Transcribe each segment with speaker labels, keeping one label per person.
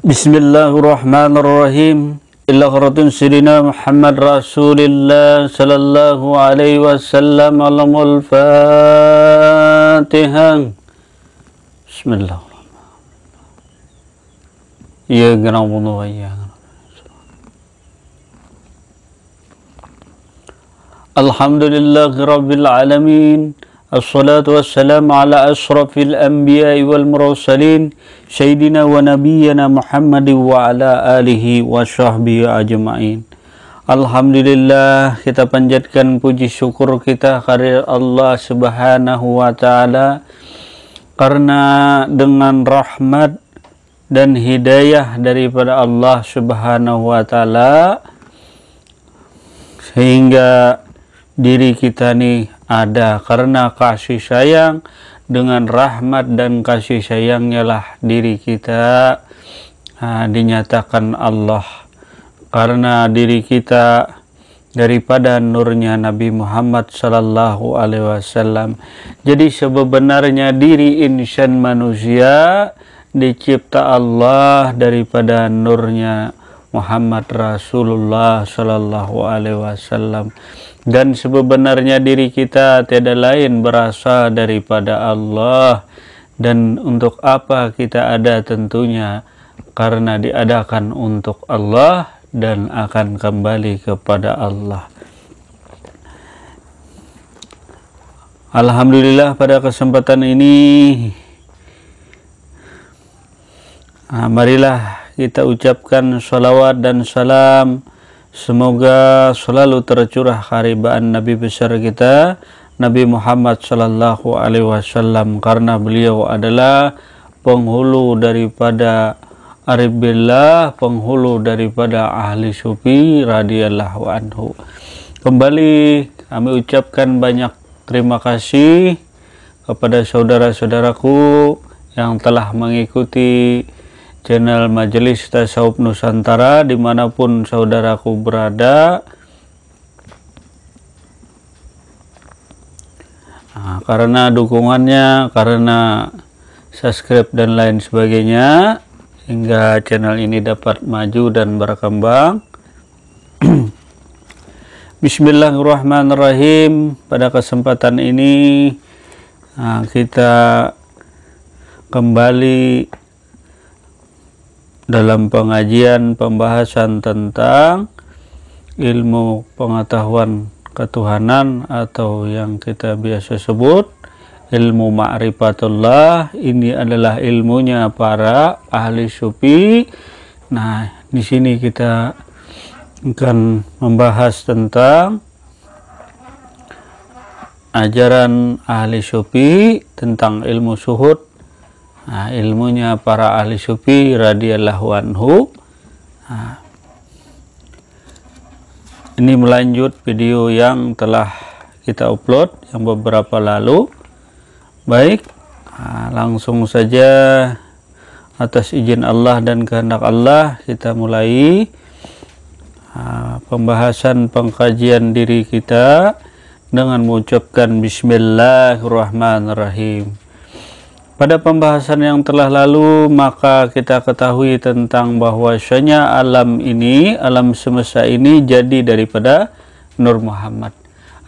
Speaker 1: بسم الله الرحمن الرحيم إلا غرة سيدنا محمد رسول الله صلى الله عليه وسلم علم الفاتحة بسم الله الرحمن الرحيم الحمد لله رب العالمين الصلاة والسلام على أشرف الأنبياء والمرسلين سيدنا ونبينا محمد وعلى آله وصحبه أجمعين Alhamdulillah kita panjatkan puji syukur kita karir Allah Subhanahu wa taala karena dengan rahmat dan hidayah daripada Allah Subhanahu wa taala sehingga diri kita nih ada karena kasih sayang dengan rahmat dan kasih sayangnya lah diri kita uh, dinyatakan Allah karena diri kita daripada nurnya Nabi Muhammad sallallahu alaihi wasallam. Jadi sebenarnya diri insan manusia dicipta Allah daripada nurnya Muhammad Rasulullah sallallahu alaihi wasallam dan sebenarnya diri kita tiada lain berasal daripada Allah dan untuk apa kita ada tentunya karena diadakan untuk Allah dan akan kembali kepada Allah Alhamdulillah pada kesempatan ini nah, marilah kita ucapkan salawat dan salam Semoga selalu tercurah karibaan Nabi besar kita Nabi Muhammad Shallallahu Alaihi Wasallam karena beliau adalah penghulu daripada arif penghulu daripada ahli sufi radhiyallahu anhu. Kembali kami ucapkan banyak terima kasih kepada saudara-saudaraku yang telah mengikuti channel Majelis Tasawuf Nusantara dimanapun saudaraku berada nah, karena dukungannya karena subscribe dan lain sebagainya sehingga channel ini dapat maju dan berkembang Bismillahirrahmanirrahim pada kesempatan ini ah, kita kembali dalam pengajian pembahasan tentang ilmu pengetahuan ketuhanan atau yang kita biasa sebut ilmu ma'rifatullah ini adalah ilmunya para ahli sufi nah di sini kita akan membahas tentang ajaran ahli sufi tentang ilmu suhud nah, ilmunya para ahli sufi radhiyallahu anhu nah, ini melanjut video yang telah kita upload yang beberapa lalu baik nah, langsung saja atas izin Allah dan kehendak Allah kita mulai pembahasan pengkajian diri kita dengan mengucapkan bismillahirrahmanirrahim pada pembahasan yang telah lalu, maka kita ketahui tentang bahwasanya alam ini, alam semesta ini jadi daripada Nur Muhammad.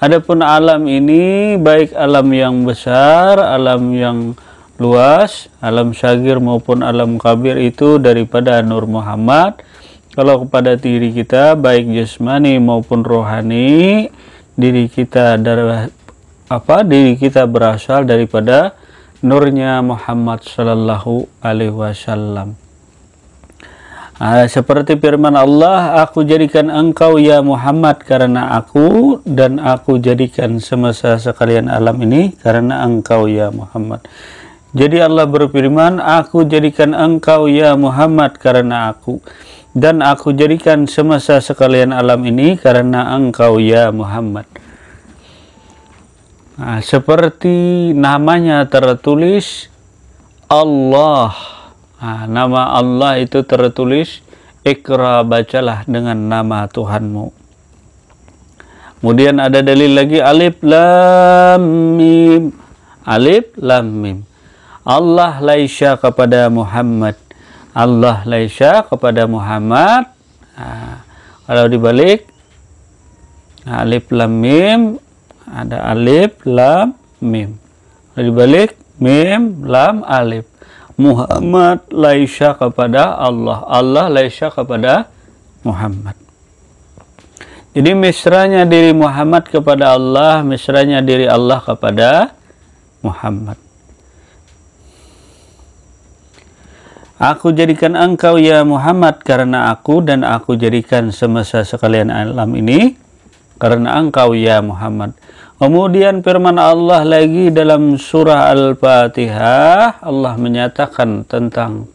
Speaker 1: Adapun alam ini, baik alam yang besar, alam yang luas, alam syagir maupun alam kabir itu daripada Nur Muhammad. Kalau kepada diri kita, baik jasmani maupun rohani, diri kita dari apa? Diri kita berasal daripada nurnya Muhammad Shallallahu Alaihi Wasallam. Ah, seperti firman Allah, aku jadikan engkau ya Muhammad karena aku dan aku jadikan semesta sekalian alam ini karena engkau ya Muhammad. Jadi Allah berfirman, aku jadikan engkau ya Muhammad karena aku dan aku jadikan semesta sekalian alam ini karena engkau ya Muhammad. Nah, seperti namanya tertulis Allah. Nah, nama Allah itu tertulis Iqra bacalah dengan nama Tuhanmu. Kemudian ada dalil lagi alif lam mim. Alif lam mim. Allah laisha kepada Muhammad. Allah laisha kepada Muhammad. Nah, kalau dibalik alif lam mim ada alif lam mim lalu balik, mim lam alif Muhammad laisha kepada Allah Allah laisha kepada Muhammad jadi misranya diri Muhammad kepada Allah misranya diri Allah kepada Muhammad Aku jadikan engkau ya Muhammad karena aku dan aku jadikan semesta sekalian alam ini karena engkau ya Muhammad. Kemudian firman Allah lagi dalam surah Al-Fatihah, Allah menyatakan tentang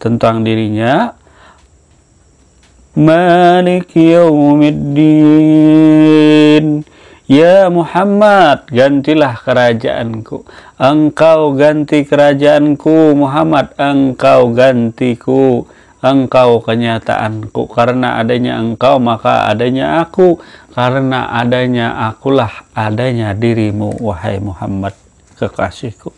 Speaker 1: tentang dirinya Malik Yawmiddin Ya Muhammad, gantilah kerajaanku. Engkau ganti kerajaanku, Muhammad. Engkau gantiku engkau kenyataanku karena adanya engkau maka adanya aku karena adanya akulah adanya dirimu wahai Muhammad kekasihku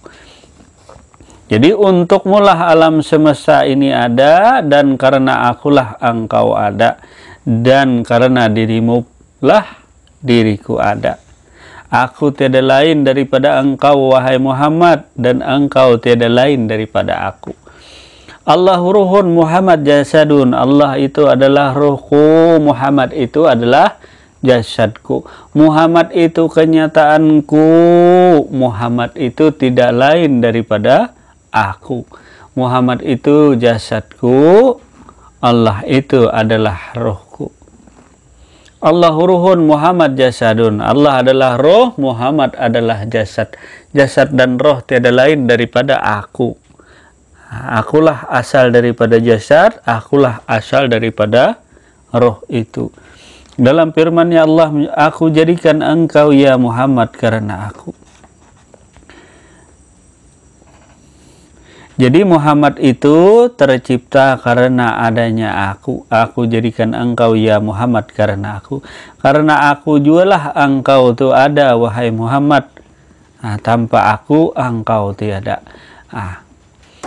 Speaker 1: jadi untukmulah alam semesta ini ada dan karena akulah engkau ada dan karena dirimu lah diriku ada aku tiada lain daripada engkau wahai Muhammad dan engkau tiada lain daripada aku Allah ruhun Muhammad jasadun Allah itu adalah ruhku Muhammad itu adalah jasadku. Muhammad itu kenyataanku. Muhammad itu tidak lain daripada aku. Muhammad itu jasadku. Allah itu adalah rohku. Allah ruhun Muhammad jasadun. Allah adalah roh, Muhammad adalah jasad. Jasad dan roh tiada lain daripada aku. Akulah asal daripada jasad, akulah asal daripada roh itu. Dalam firman-Nya Allah, aku jadikan engkau ya Muhammad karena aku. Jadi Muhammad itu tercipta karena adanya aku. Aku jadikan engkau ya Muhammad karena aku. Karena aku jualah engkau itu ada wahai Muhammad. Nah, tanpa aku engkau tiada. Ah,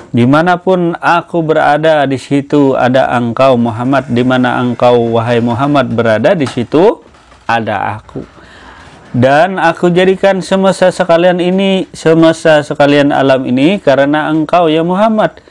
Speaker 1: Dimanapun aku berada di situ ada engkau Muhammad. Dimana engkau wahai Muhammad berada di situ ada aku. Dan aku jadikan semesta sekalian ini semesta sekalian alam ini karena engkau ya Muhammad.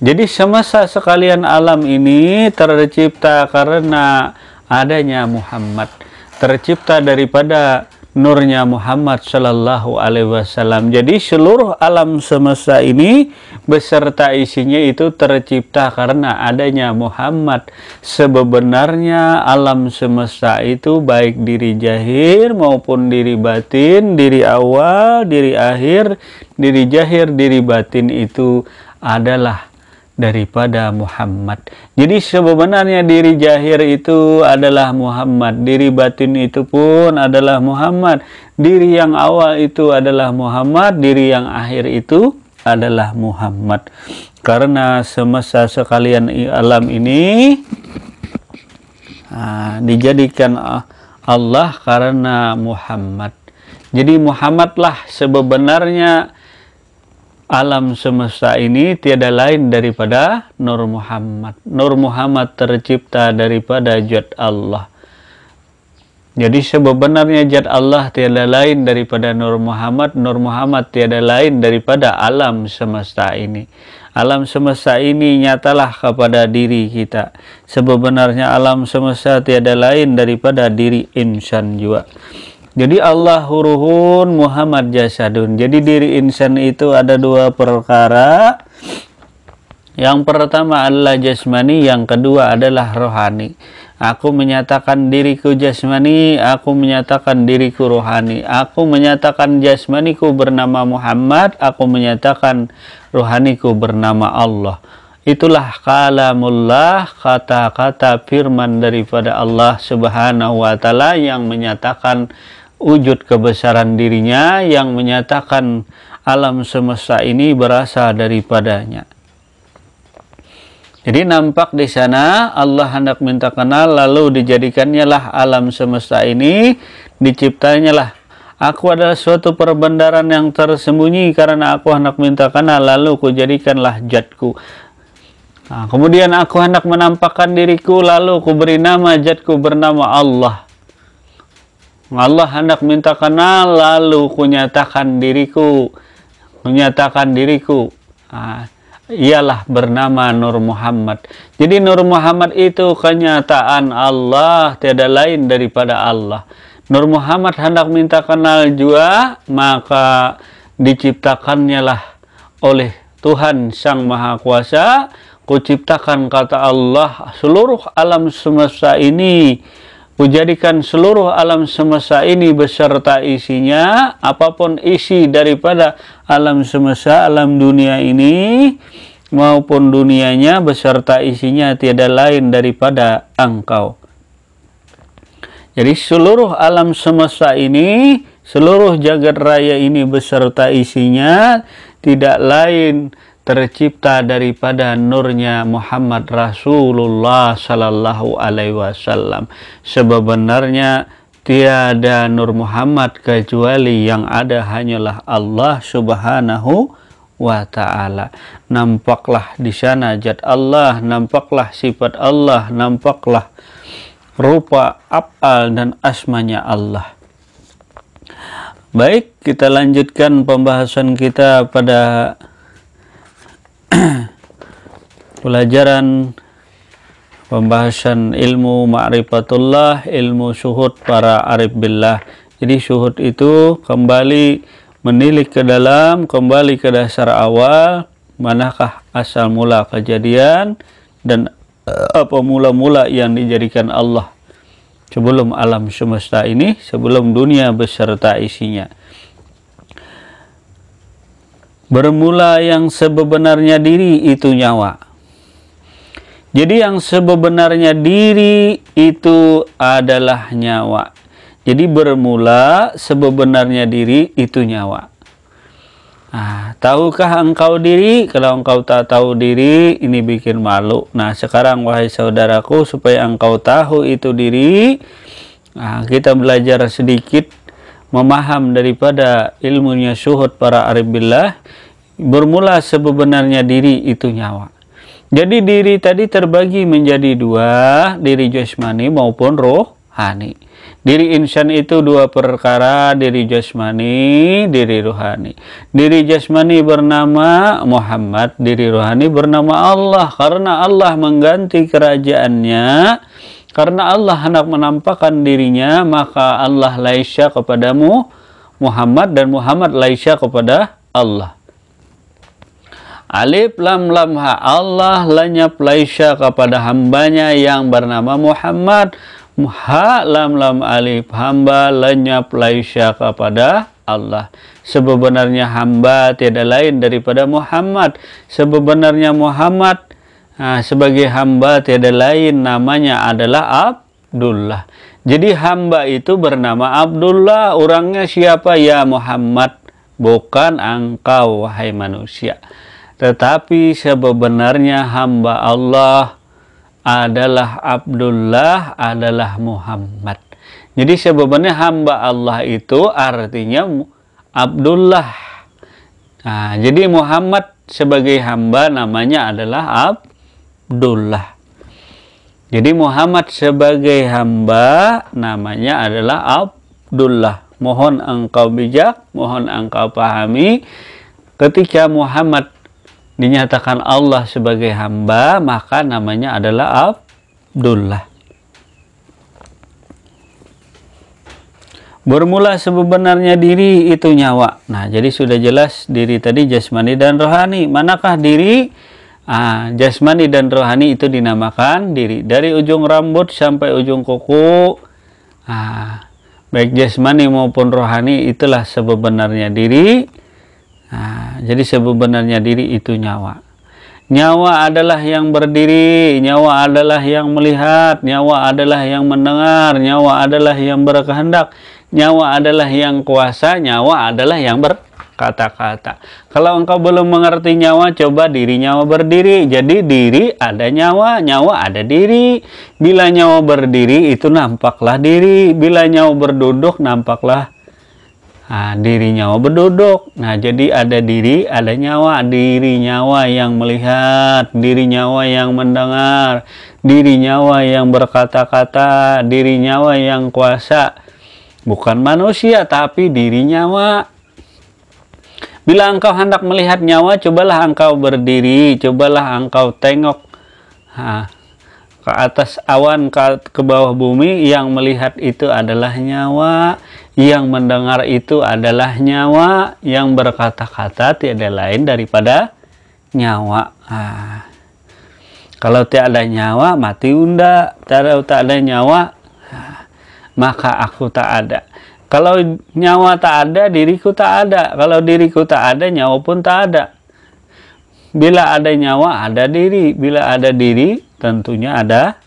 Speaker 1: Jadi semesta sekalian alam ini tercipta karena adanya Muhammad. Tercipta daripada nurnya Muhammad Shallallahu Alaihi Wasallam. Jadi seluruh alam semesta ini beserta isinya itu tercipta karena adanya Muhammad. Sebenarnya alam semesta itu baik diri jahir maupun diri batin, diri awal, diri akhir, diri jahir, diri batin itu adalah daripada Muhammad. Jadi sebenarnya diri jahir itu adalah Muhammad, diri batin itu pun adalah Muhammad, diri yang awal itu adalah Muhammad, diri yang akhir itu adalah Muhammad. Karena semasa sekalian alam ini uh, dijadikan ah, Allah karena Muhammad. Jadi Muhammadlah sebenarnya alam semesta ini tiada lain daripada Nur Muhammad. Nur Muhammad tercipta daripada jad Allah. Jadi sebenarnya jad Allah tiada lain daripada Nur Muhammad, Nur Muhammad tiada lain daripada alam semesta ini. Alam semesta ini nyatalah kepada diri kita. Sebenarnya alam semesta tiada lain daripada diri insan juga. Jadi Allah huruhun Muhammad jasadun. Jadi diri insan itu ada dua perkara. Yang pertama adalah jasmani, yang kedua adalah rohani. Aku menyatakan diriku jasmani, aku menyatakan diriku rohani. Aku menyatakan jasmaniku bernama Muhammad, aku menyatakan rohaniku bernama Allah. Itulah kalamullah, kata-kata firman daripada Allah Subhanahu wa taala yang menyatakan wujud kebesaran dirinya yang menyatakan alam semesta ini berasal daripadanya. Jadi nampak di sana Allah hendak minta kenal lalu dijadikannya lah alam semesta ini diciptanya lah Aku adalah suatu perbendaran yang tersembunyi karena aku hendak minta kenal lalu kujadikanlah jadku. Nah, kemudian aku hendak menampakkan diriku lalu kuberi nama jadku bernama Allah. Allah hendak minta kenal lalu kunyatakan diriku menyatakan diriku ah, ialah bernama Nur Muhammad jadi Nur Muhammad itu kenyataan Allah tiada lain daripada Allah Nur Muhammad hendak minta kenal juga, maka diciptakannya lah oleh Tuhan Sang Maha Kuasa kuciptakan kata Allah seluruh alam semesta ini Kujadikan seluruh alam semesta ini beserta isinya, apapun isi daripada alam semesta, alam dunia ini, maupun dunianya beserta isinya tiada lain daripada engkau. Jadi seluruh alam semesta ini, seluruh jagat raya ini beserta isinya tidak lain tercipta daripada nurnya Muhammad Rasulullah Sallallahu Alaihi Wasallam. Sebenarnya tiada nur Muhammad kecuali yang ada hanyalah Allah Subhanahu wa taala. Nampaklah di sana jad Allah, nampaklah sifat Allah, nampaklah rupa afal dan asmanya Allah. Baik, kita lanjutkan pembahasan kita pada pelajaran pembahasan ilmu ma'rifatullah, ilmu syuhud para arif billah. Jadi syuhud itu kembali menilik ke dalam, kembali ke dasar awal, manakah asal mula kejadian dan eh, apa mula-mula yang dijadikan Allah sebelum alam semesta ini, sebelum dunia beserta isinya. Bermula yang sebenarnya diri itu nyawa. Jadi yang sebenarnya diri itu adalah nyawa. Jadi bermula sebenarnya diri itu nyawa. Nah, tahukah engkau diri? Kalau engkau tak tahu diri, ini bikin malu. Nah, sekarang wahai saudaraku, supaya engkau tahu itu diri, nah, kita belajar sedikit memaham daripada ilmunya syuhud para arif billah bermula sebenarnya diri itu nyawa jadi diri tadi terbagi menjadi dua diri jasmani maupun rohani diri insan itu dua perkara diri jasmani diri rohani diri jasmani bernama Muhammad diri rohani bernama Allah karena Allah mengganti kerajaannya karena Allah hendak menampakkan dirinya, maka Allah laisya kepadamu Muhammad dan Muhammad laisya kepada Allah. Alif lam lam ha Allah lenyap laisya kepada hambanya yang bernama Muhammad. Ha lam lam alif hamba lenyap laisya kepada Allah. Sebenarnya hamba tiada lain daripada Muhammad. Sebenarnya Muhammad Nah, sebagai hamba tiada lain namanya adalah Abdullah. Jadi hamba itu bernama Abdullah, orangnya siapa ya Muhammad, bukan engkau wahai manusia. Tetapi sebenarnya hamba Allah adalah Abdullah, adalah Muhammad. Jadi sebenarnya hamba Allah itu artinya Abdullah. Nah, jadi Muhammad sebagai hamba namanya adalah Abdullah Abdullah. Jadi Muhammad sebagai hamba namanya adalah Abdullah. Mohon engkau bijak, mohon engkau pahami. Ketika Muhammad dinyatakan Allah sebagai hamba, maka namanya adalah Abdullah. Bermula sebenarnya diri itu nyawa. Nah, jadi sudah jelas diri tadi jasmani dan rohani. Manakah diri? Ah, jasmani dan rohani itu dinamakan diri dari ujung rambut sampai ujung kuku. Ah, baik jasmani maupun rohani itulah sebenarnya diri. Ah, jadi sebenarnya diri itu nyawa. Nyawa adalah yang berdiri, nyawa adalah yang melihat, nyawa adalah yang mendengar, nyawa adalah yang berkehendak, nyawa adalah yang kuasa, nyawa adalah yang ber kata-kata. Kalau engkau belum mengerti nyawa, coba diri nyawa berdiri. Jadi diri ada nyawa, nyawa ada diri. Bila nyawa berdiri itu nampaklah diri. Bila nyawa berduduk nampaklah Nah, diri nyawa berduduk. Nah, jadi ada diri, ada nyawa. Diri nyawa yang melihat, diri nyawa yang mendengar, diri nyawa yang berkata-kata, diri nyawa yang kuasa. Bukan manusia, tapi diri nyawa. Bila engkau hendak melihat nyawa, cobalah engkau berdiri, cobalah engkau tengok ha, ke atas awan, ke, ke bawah bumi, yang melihat itu adalah nyawa, yang mendengar itu adalah nyawa, yang berkata-kata tiada lain daripada nyawa. Ha. Kalau ada nyawa, mati unda. Kalau tak ada nyawa, maka aku tak ada. Kalau nyawa tak ada, diriku tak ada. Kalau diriku tak ada, nyawa pun tak ada. Bila ada nyawa, ada diri. Bila ada diri, tentunya ada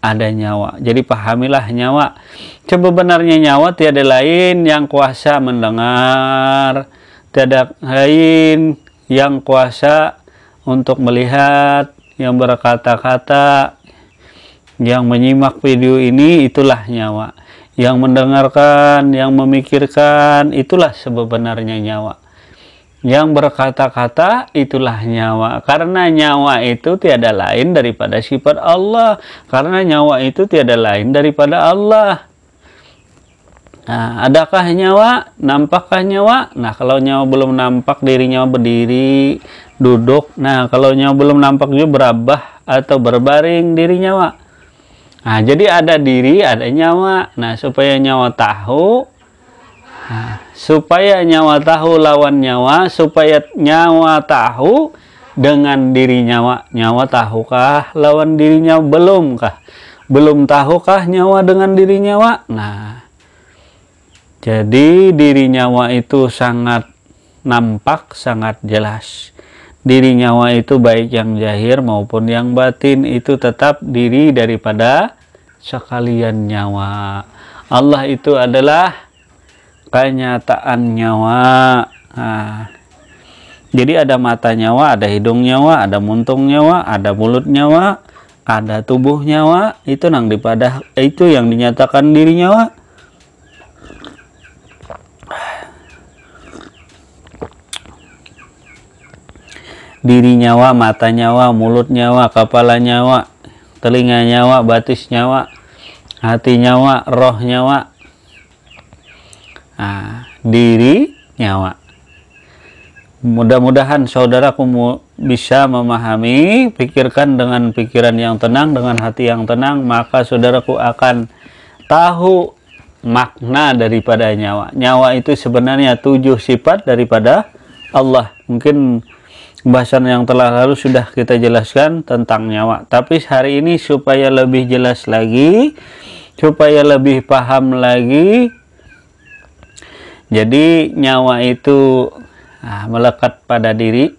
Speaker 1: ada nyawa. Jadi pahamilah nyawa. Coba benarnya nyawa tiada lain yang kuasa mendengar, tiada lain yang kuasa untuk melihat, yang berkata-kata, yang menyimak video ini itulah nyawa yang mendengarkan, yang memikirkan, itulah sebenarnya nyawa. Yang berkata-kata itulah nyawa. Karena nyawa itu tiada lain daripada sifat Allah. Karena nyawa itu tiada lain daripada Allah. Nah, adakah nyawa? Nampakkah nyawa? Nah, kalau nyawa belum nampak, dirinya berdiri, duduk. Nah, kalau nyawa belum nampak juga berabah atau berbaring diri nyawa. Nah, jadi ada diri, ada nyawa. Nah, supaya nyawa tahu, nah, supaya nyawa tahu lawan nyawa, supaya nyawa tahu dengan diri nyawa. Nyawa tahukah lawan dirinya belum kah? Belum tahukah nyawa dengan diri nyawa? Nah, jadi diri nyawa itu sangat nampak, sangat jelas diri nyawa itu baik yang jahir maupun yang batin itu tetap diri daripada sekalian nyawa. Allah itu adalah kenyataan nyawa. Nah, jadi ada mata nyawa, ada hidung nyawa, ada muntung nyawa, ada mulut nyawa, ada tubuh nyawa. Itu nang dipadah itu yang dinyatakan diri nyawa. diri nyawa, mata nyawa, mulut nyawa, kepala nyawa, telinga nyawa, batis nyawa, hati nyawa, roh nyawa. Nah, diri nyawa. Mudah-mudahan saudaraku bisa memahami, pikirkan dengan pikiran yang tenang, dengan hati yang tenang, maka saudaraku akan tahu makna daripada nyawa. Nyawa itu sebenarnya tujuh sifat daripada Allah. Mungkin Bahasan yang telah lalu sudah kita jelaskan tentang nyawa. Tapi hari ini supaya lebih jelas lagi, supaya lebih paham lagi. Jadi nyawa itu nah, melekat pada diri.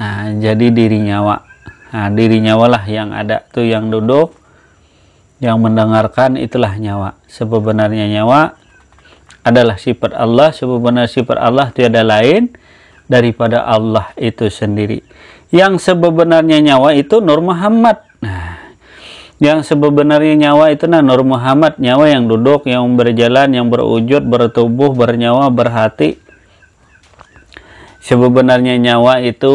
Speaker 1: Nah, jadi diri nyawa. Nah, diri nyawalah yang ada tuh yang duduk, yang mendengarkan itulah nyawa. Sebenarnya nyawa adalah sifat Allah, sebenarnya sifat Allah tiada lain daripada Allah itu sendiri. Yang sebenarnya nyawa itu Nur Muhammad. Nah, yang sebenarnya nyawa itu nah Nur Muhammad, nyawa yang duduk, yang berjalan, yang berwujud, bertubuh, bernyawa, berhati. Sebenarnya nyawa itu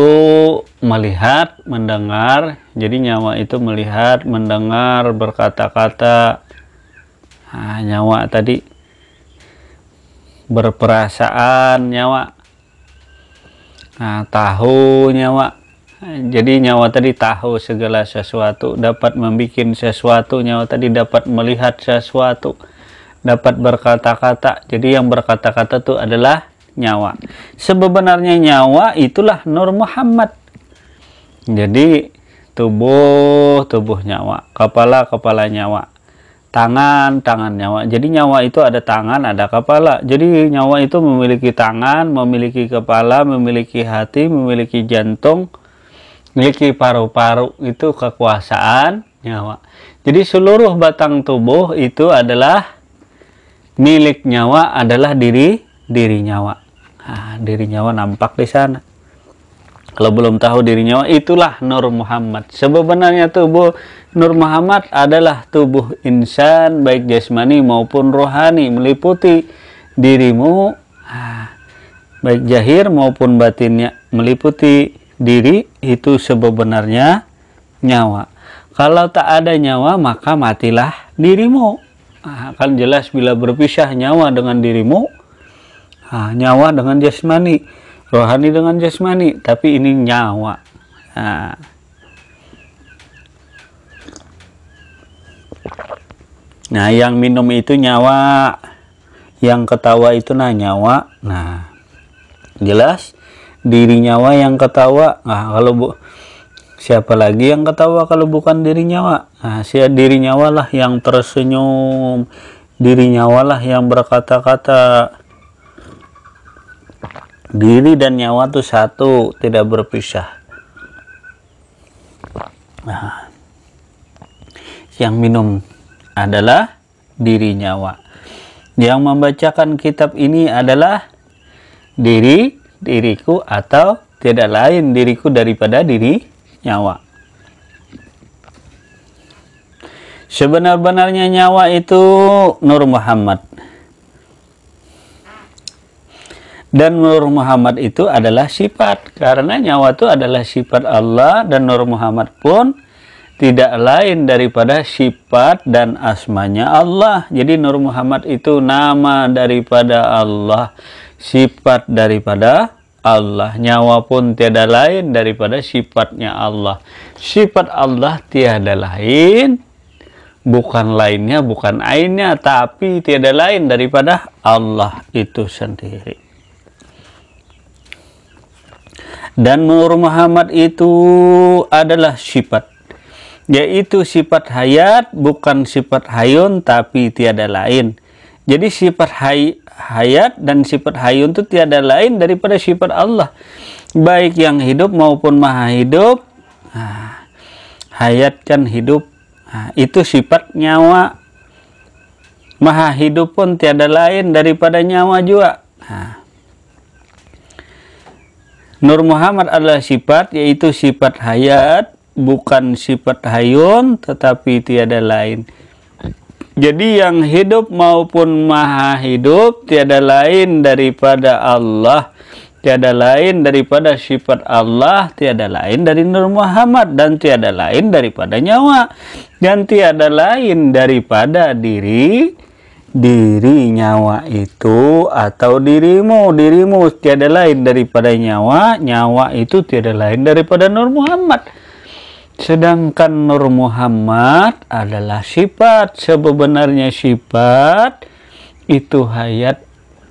Speaker 1: melihat, mendengar. Jadi nyawa itu melihat, mendengar, berkata-kata. Nah, nyawa tadi berperasaan nyawa Nah, tahu nyawa. Jadi nyawa tadi tahu segala sesuatu, dapat membuat sesuatu, nyawa tadi dapat melihat sesuatu, dapat berkata-kata. Jadi yang berkata-kata itu adalah nyawa. Sebenarnya nyawa itulah Nur Muhammad. Jadi tubuh tubuh nyawa, kepala kepala nyawa tangan, tangan nyawa. Jadi nyawa itu ada tangan, ada kepala. Jadi nyawa itu memiliki tangan, memiliki kepala, memiliki hati, memiliki jantung, memiliki paru-paru. Itu kekuasaan nyawa. Jadi seluruh batang tubuh itu adalah milik nyawa adalah diri diri nyawa. Nah, diri nyawa nampak di sana. Kalau belum tahu dirinya, oh, itulah Nur Muhammad. Sebenarnya tubuh Nur Muhammad adalah tubuh insan, baik jasmani maupun rohani, meliputi dirimu, ah, baik jahir maupun batinnya, meliputi diri, itu sebenarnya nyawa. Kalau tak ada nyawa, maka matilah dirimu. akan ah, jelas bila berpisah nyawa dengan dirimu, ah, nyawa dengan jasmani rohani dengan jasmani tapi ini nyawa nah. nah yang minum itu nyawa yang ketawa itu nah nyawa nah jelas diri nyawa yang ketawa nah kalau bu siapa lagi yang ketawa kalau bukan diri nyawa nah si diri nyawalah yang tersenyum diri nyawalah yang berkata-kata diri dan nyawa itu satu tidak berpisah nah, yang minum adalah diri nyawa yang membacakan kitab ini adalah diri diriku atau tidak lain diriku daripada diri nyawa sebenar-benarnya nyawa itu Nur Muhammad dan Nur Muhammad itu adalah sifat karena nyawa itu adalah sifat Allah dan Nur Muhammad pun tidak lain daripada sifat dan asmanya Allah jadi Nur Muhammad itu nama daripada Allah sifat daripada Allah nyawa pun tiada lain daripada sifatnya Allah sifat Allah tiada lain bukan lainnya bukan ainnya tapi tiada lain daripada Allah itu sendiri dan menurut Muhammad itu adalah sifat yaitu sifat hayat bukan sifat hayun tapi tiada lain jadi sifat hay hayat dan sifat hayun itu tiada lain daripada sifat Allah baik yang hidup maupun maha hidup nah, hayat kan hidup nah, itu sifat nyawa maha hidup pun tiada lain daripada nyawa juga. nah, Nur Muhammad adalah sifat yaitu sifat hayat bukan sifat hayun tetapi tiada lain. Jadi yang hidup maupun maha hidup tiada lain daripada Allah, tiada lain daripada sifat Allah, tiada lain dari Nur Muhammad dan tiada lain daripada nyawa dan tiada lain daripada diri diri nyawa itu atau dirimu dirimu tiada lain daripada nyawa nyawa itu tiada lain daripada Nur Muhammad sedangkan Nur Muhammad adalah sifat sebenarnya sifat itu hayat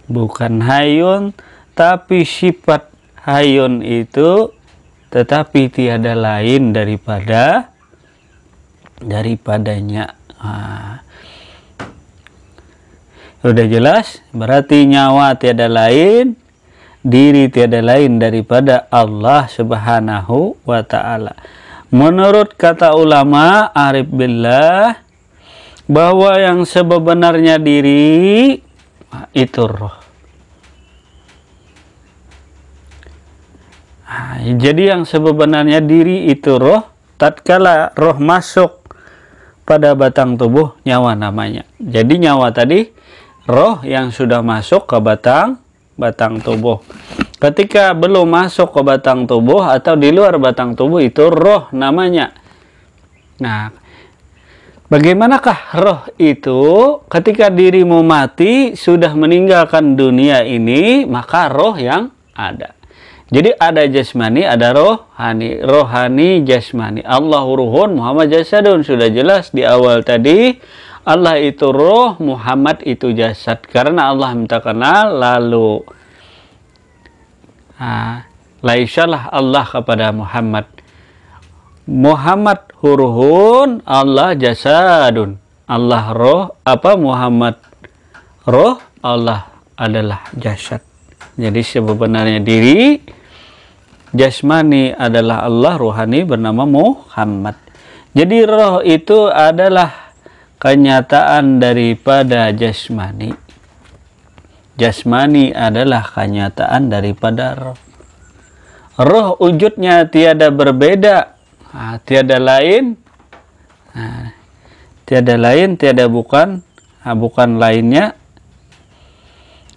Speaker 1: bukan hayun tapi sifat hayun itu tetapi tiada lain daripada daripadanya nah, sudah jelas? Berarti nyawa tiada lain, diri tiada lain daripada Allah Subhanahu wa taala. Menurut kata ulama Arif Billah bahwa yang sebenarnya diri itu roh. Ah, jadi yang sebenarnya diri itu roh, tatkala roh masuk pada batang tubuh nyawa namanya. Jadi nyawa tadi roh yang sudah masuk ke batang batang tubuh. Ketika belum masuk ke batang tubuh atau di luar batang tubuh itu roh namanya. Nah, bagaimanakah roh itu ketika dirimu mati sudah meninggalkan dunia ini, maka roh yang ada. Jadi ada jasmani, ada rohani. Rohani jasmani. Allahu ruhun Muhammad jasadun sudah jelas di awal tadi. Allah itu roh, Muhammad itu jasad. Karena Allah minta kenal, lalu ah, Allah kepada Muhammad. Muhammad huruhun, Allah jasadun. Allah roh, apa Muhammad roh, Allah adalah jasad. Jadi sebenarnya diri jasmani adalah Allah, rohani bernama Muhammad. Jadi roh itu adalah kenyataan daripada jasmani jasmani adalah kenyataan daripada roh roh wujudnya tiada berbeda nah, tiada lain nah, tiada lain tiada bukan nah, bukan lainnya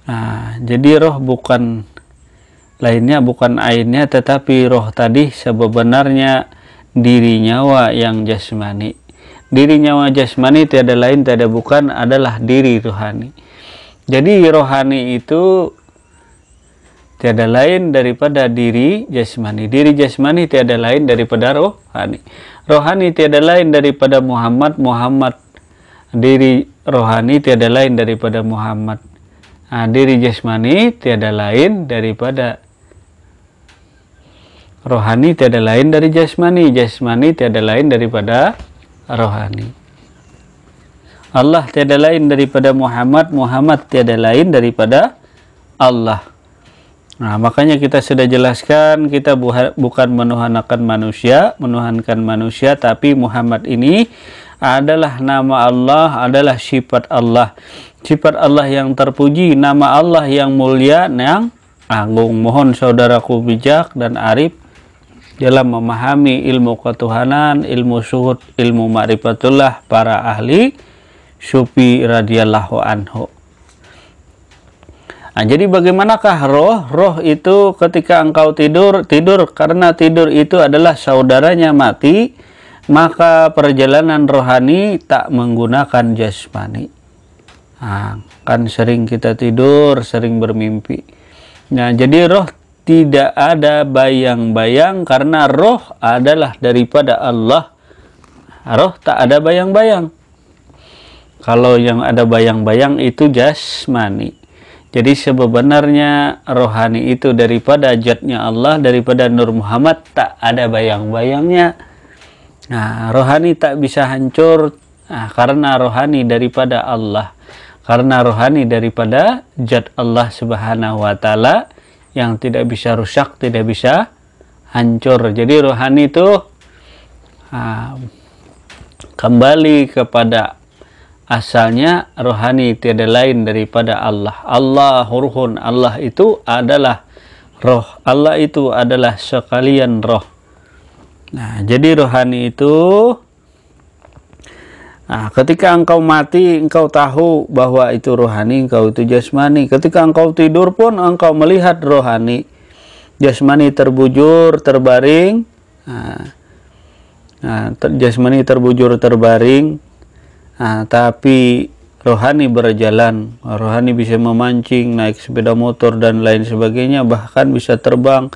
Speaker 1: nah, jadi roh bukan lainnya bukan ainnya tetapi roh tadi sebenarnya diri nyawa yang jasmani dirinya jasmani tiada lain tiada bukan adalah diri rohani. Jadi rohani itu tiada lain daripada diri jasmani. Diri jasmani tiada lain daripada rohani. Rohani tiada lain daripada Muhammad. Muhammad diri rohani tiada lain daripada Muhammad. Nah, diri jasmani tiada lain daripada rohani tiada lain dari jasmani. Jasmani tiada lain daripada rohani. Allah tiada lain daripada Muhammad, Muhammad tiada lain daripada Allah. Nah, makanya kita sudah jelaskan kita bukan menuhankan manusia, menuhankan manusia tapi Muhammad ini adalah nama Allah, adalah sifat Allah. Sifat Allah yang terpuji, nama Allah yang mulia, yang agung. Mohon saudaraku bijak dan arif dalam memahami ilmu ketuhanan, ilmu suhud, ilmu ma'rifatullah para ahli syufi radhiyallahu anhu. Nah, jadi bagaimanakah roh? Roh itu ketika engkau tidur, tidur karena tidur itu adalah saudaranya mati, maka perjalanan rohani tak menggunakan jasmani. Nah, kan sering kita tidur, sering bermimpi. Nah, jadi roh tidak ada bayang-bayang karena roh adalah daripada Allah. Roh tak ada bayang-bayang. Kalau yang ada bayang-bayang itu jasmani. Jadi sebenarnya rohani itu daripada jatnya Allah, daripada Nur Muhammad tak ada bayang-bayangnya. Nah, rohani tak bisa hancur nah, karena rohani daripada Allah. Karena rohani daripada jad Allah Subhanahu wa taala yang tidak bisa rusak, tidak bisa hancur. Jadi rohani itu uh, kembali kepada asalnya rohani tiada lain daripada Allah. Allah huruhun, Allah itu adalah roh. Allah itu adalah sekalian roh. Nah, jadi rohani itu Nah, ketika engkau mati, engkau tahu bahwa itu rohani, engkau itu jasmani. Ketika engkau tidur pun, engkau melihat rohani. Jasmani terbujur, terbaring. Nah, nah, ter jasmani terbujur, terbaring. Nah, tapi rohani berjalan. Rohani bisa memancing, naik sepeda motor, dan lain sebagainya. Bahkan bisa terbang,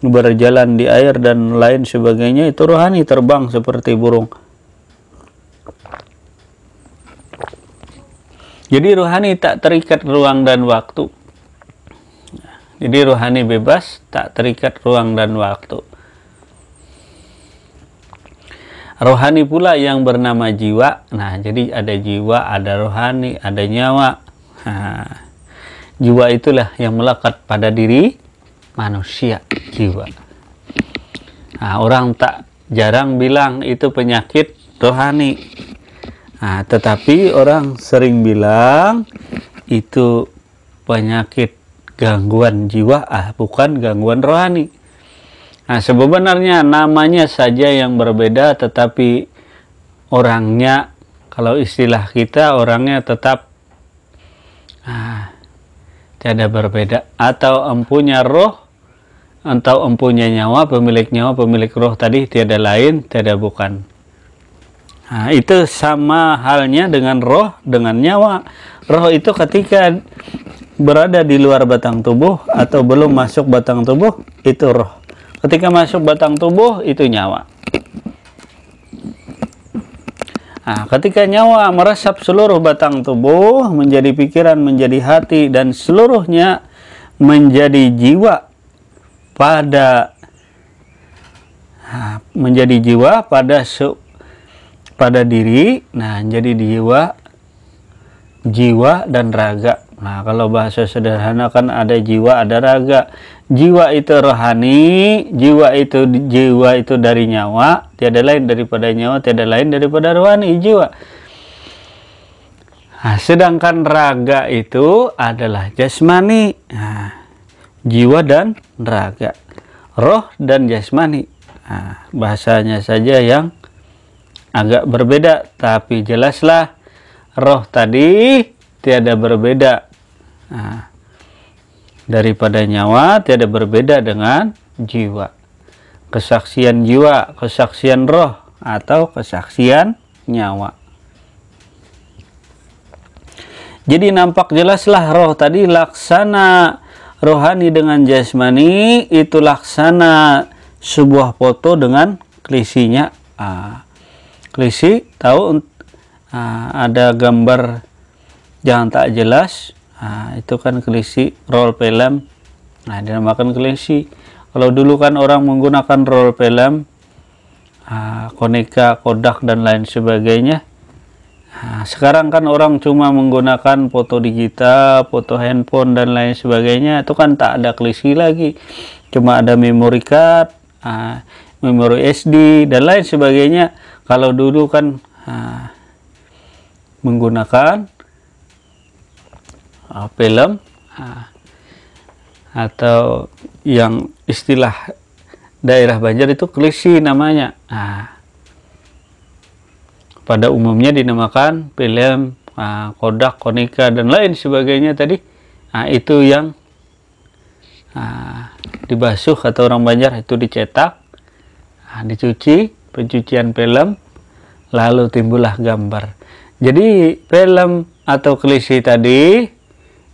Speaker 1: berjalan di air, dan lain sebagainya. Itu rohani terbang seperti burung. Jadi rohani tak terikat ruang dan waktu. Jadi rohani bebas tak terikat ruang dan waktu. Rohani pula yang bernama jiwa. Nah, jadi ada jiwa, ada rohani, ada nyawa. jiwa itulah yang melekat pada diri manusia, jiwa. Nah, orang tak jarang bilang itu penyakit rohani Nah, tetapi orang sering bilang itu penyakit gangguan jiwa, ah bukan gangguan rohani. Nah, sebenarnya namanya saja yang berbeda tetapi orangnya kalau istilah kita orangnya tetap ah, tidak berbeda atau empunya roh atau empunya nyawa, pemilik nyawa, pemilik roh tadi tiada lain, tiada bukan Nah, itu sama halnya dengan roh, dengan nyawa. Roh itu ketika berada di luar batang tubuh atau belum masuk batang tubuh, itu roh. Ketika masuk batang tubuh, itu nyawa. Nah, ketika nyawa meresap seluruh batang tubuh, menjadi pikiran, menjadi hati, dan seluruhnya menjadi jiwa pada nah, menjadi jiwa pada pada diri, nah jadi jiwa, jiwa dan raga. Nah kalau bahasa sederhana kan ada jiwa, ada raga. Jiwa itu rohani, jiwa itu jiwa itu dari nyawa, tiada lain daripada nyawa, tiada lain daripada rohani jiwa. Nah, sedangkan raga itu adalah jasmani, nah, jiwa dan raga, roh dan jasmani. Nah, bahasanya saja yang agak berbeda, tapi jelaslah roh tadi tiada berbeda. Nah, daripada nyawa tiada berbeda dengan jiwa. Kesaksian jiwa, kesaksian roh, atau kesaksian nyawa. Jadi nampak jelaslah roh tadi laksana rohani dengan jasmani itu laksana sebuah foto dengan klisinya ah klise tahu uh, ada gambar jangan tak jelas nah, itu kan klise roll film nah dinamakan klise kalau dulu kan orang menggunakan roll film uh, koneka kodak dan lain sebagainya Nah, sekarang kan orang cuma menggunakan foto digital, foto handphone dan lain sebagainya itu kan tak ada klisi lagi. Cuma ada memory card, uh, ah, memori SD dan lain sebagainya kalau dulu kan uh, menggunakan uh, film uh, atau yang istilah daerah Banjar itu klisi namanya nah, pada umumnya dinamakan film uh, kodak konika dan lain sebagainya tadi nah, itu yang uh, dibasuh atau orang Banjar itu dicetak uh, dicuci pencucian film lalu timbullah gambar. Jadi film atau klise tadi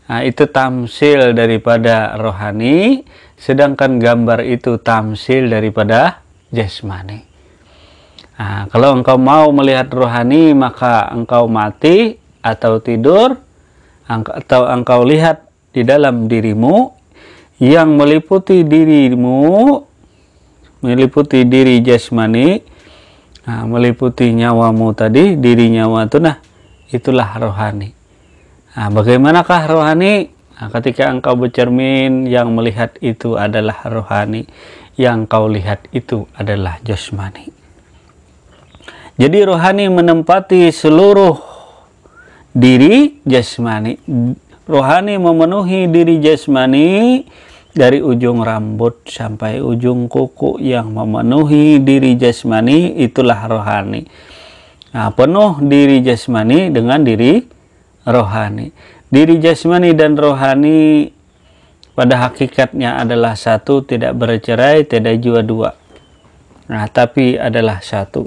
Speaker 1: nah, itu tamsil daripada rohani, sedangkan gambar itu tamsil daripada jasmani. Nah, kalau engkau mau melihat rohani maka engkau mati atau tidur atau engkau lihat di dalam dirimu yang meliputi dirimu meliputi diri jasmani Nah, meliputi nyawamu tadi, diri nyawa itu nah itulah rohani. Nah, bagaimanakah rohani? Nah, ketika engkau bercermin yang melihat itu adalah rohani, yang kau lihat itu adalah jasmani. Jadi rohani menempati seluruh diri jasmani. Rohani memenuhi diri jasmani, dari ujung rambut sampai ujung kuku yang memenuhi diri jasmani itulah rohani. Nah, penuh diri jasmani dengan diri rohani. Diri jasmani dan rohani pada hakikatnya adalah satu, tidak bercerai, tidak jua dua. Nah, tapi adalah satu.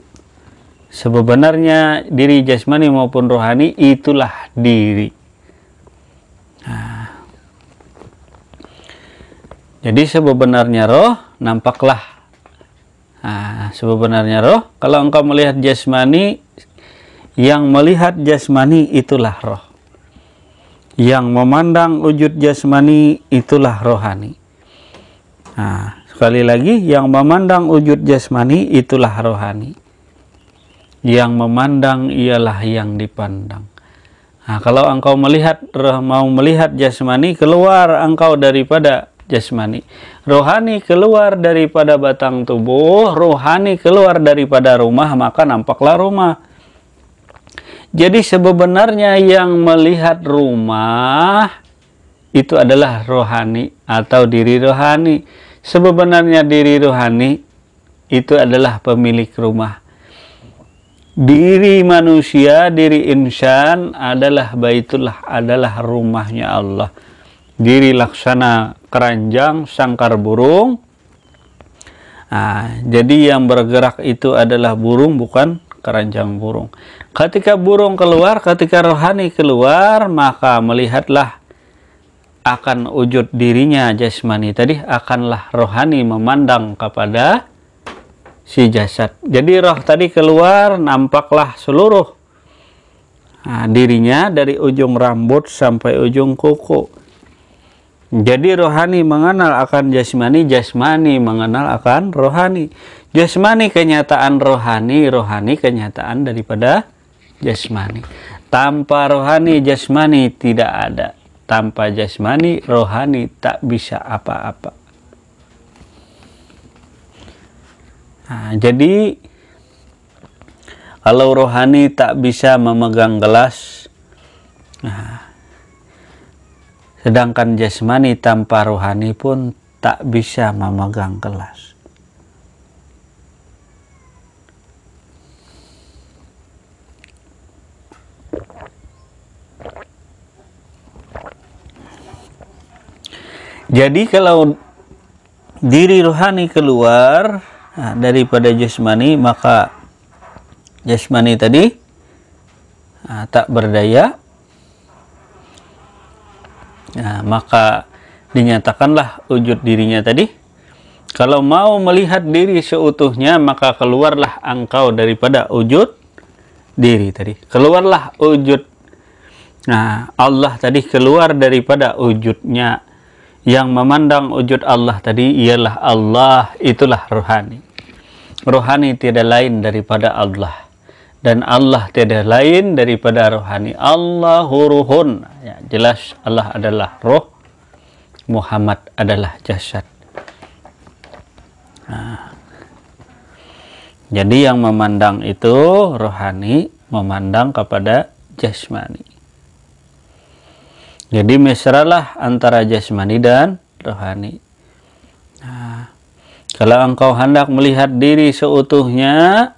Speaker 1: Sebenarnya diri jasmani maupun rohani itulah diri. Nah, jadi sebenarnya roh nampaklah. Nah, sebenarnya roh, kalau engkau melihat jasmani, yang melihat jasmani itulah roh. Yang memandang wujud jasmani itulah rohani. Nah, sekali lagi, yang memandang wujud jasmani itulah rohani. Yang memandang ialah yang dipandang. Nah, kalau engkau melihat roh mau melihat jasmani, keluar engkau daripada jasmani. Rohani keluar daripada batang tubuh, rohani keluar daripada rumah, maka nampaklah rumah. Jadi sebenarnya yang melihat rumah itu adalah rohani atau diri rohani. Sebenarnya diri rohani itu adalah pemilik rumah. Diri manusia, diri insan adalah baitullah, adalah rumahnya Allah diri laksana keranjang sangkar burung nah, jadi yang bergerak itu adalah burung bukan keranjang burung ketika burung keluar ketika rohani keluar maka melihatlah akan wujud dirinya jasmani tadi akanlah rohani memandang kepada si jasad jadi roh tadi keluar nampaklah seluruh nah, dirinya dari ujung rambut sampai ujung kuku jadi rohani mengenal akan jasmani, jasmani mengenal akan rohani. Jasmani kenyataan rohani, rohani kenyataan daripada jasmani. Tanpa rohani, jasmani tidak ada. Tanpa jasmani, rohani tak bisa apa-apa. Nah, jadi kalau rohani tak bisa memegang gelas, nah, Sedangkan jasmani tanpa rohani pun tak bisa memegang kelas. Jadi kalau diri rohani keluar nah, daripada jasmani maka jasmani tadi nah, tak berdaya Nah, maka dinyatakanlah wujud dirinya tadi. Kalau mau melihat diri seutuhnya, maka keluarlah engkau daripada wujud diri tadi. Keluarlah wujud. Nah, Allah tadi keluar daripada wujudnya. Yang memandang wujud Allah tadi ialah Allah, itulah rohani. Rohani tidak lain daripada Allah dan Allah tidak lain daripada rohani Allah huruhun ya, jelas Allah adalah roh Muhammad adalah jasad nah, jadi yang memandang itu rohani memandang kepada jasmani jadi mesralah antara jasmani dan rohani nah, kalau engkau hendak melihat diri seutuhnya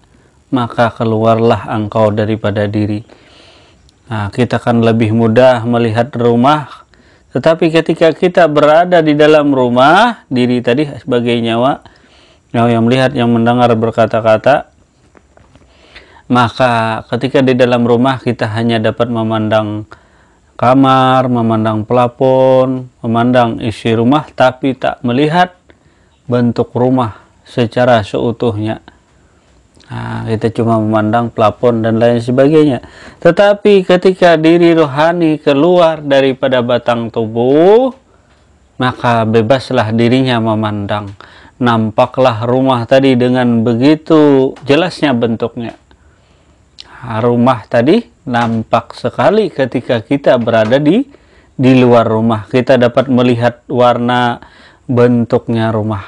Speaker 1: maka keluarlah engkau daripada diri. Nah, kita akan lebih mudah melihat rumah, tetapi ketika kita berada di dalam rumah, diri tadi sebagai nyawa, nyawa yang melihat, yang mendengar berkata-kata, maka ketika di dalam rumah kita hanya dapat memandang kamar, memandang pelapon, memandang isi rumah, tapi tak melihat bentuk rumah secara seutuhnya. Nah, kita cuma memandang plafon dan lain sebagainya. Tetapi ketika diri rohani keluar daripada batang tubuh, maka bebaslah dirinya memandang. Nampaklah rumah tadi dengan begitu jelasnya bentuknya. Ah, rumah tadi nampak sekali ketika kita berada di di luar rumah. Kita dapat melihat warna bentuknya rumah.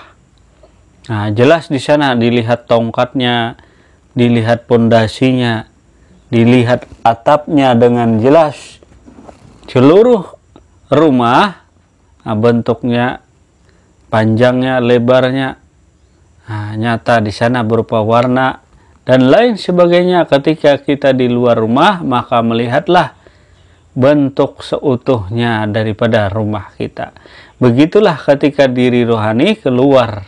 Speaker 1: Nah, jelas di sana dilihat tongkatnya, dilihat pondasinya, dilihat atapnya dengan jelas. Seluruh rumah nah, bentuknya, panjangnya, lebarnya nah, nyata di sana berupa warna dan lain sebagainya. Ketika kita di luar rumah, maka melihatlah bentuk seutuhnya daripada rumah kita. Begitulah ketika diri rohani keluar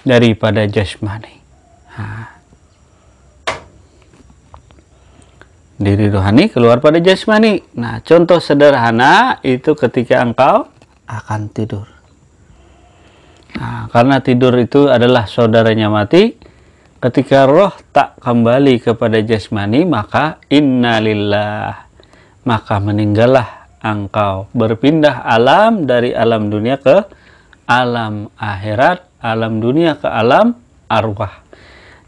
Speaker 1: daripada jasmani. Nah. Diri rohani keluar pada jasmani. Nah, contoh sederhana itu ketika engkau akan tidur. Nah, karena tidur itu adalah saudaranya mati, ketika roh tak kembali kepada jasmani, maka innalillah. Maka meninggallah engkau. Berpindah alam dari alam dunia ke alam akhirat, alam dunia ke alam arwah.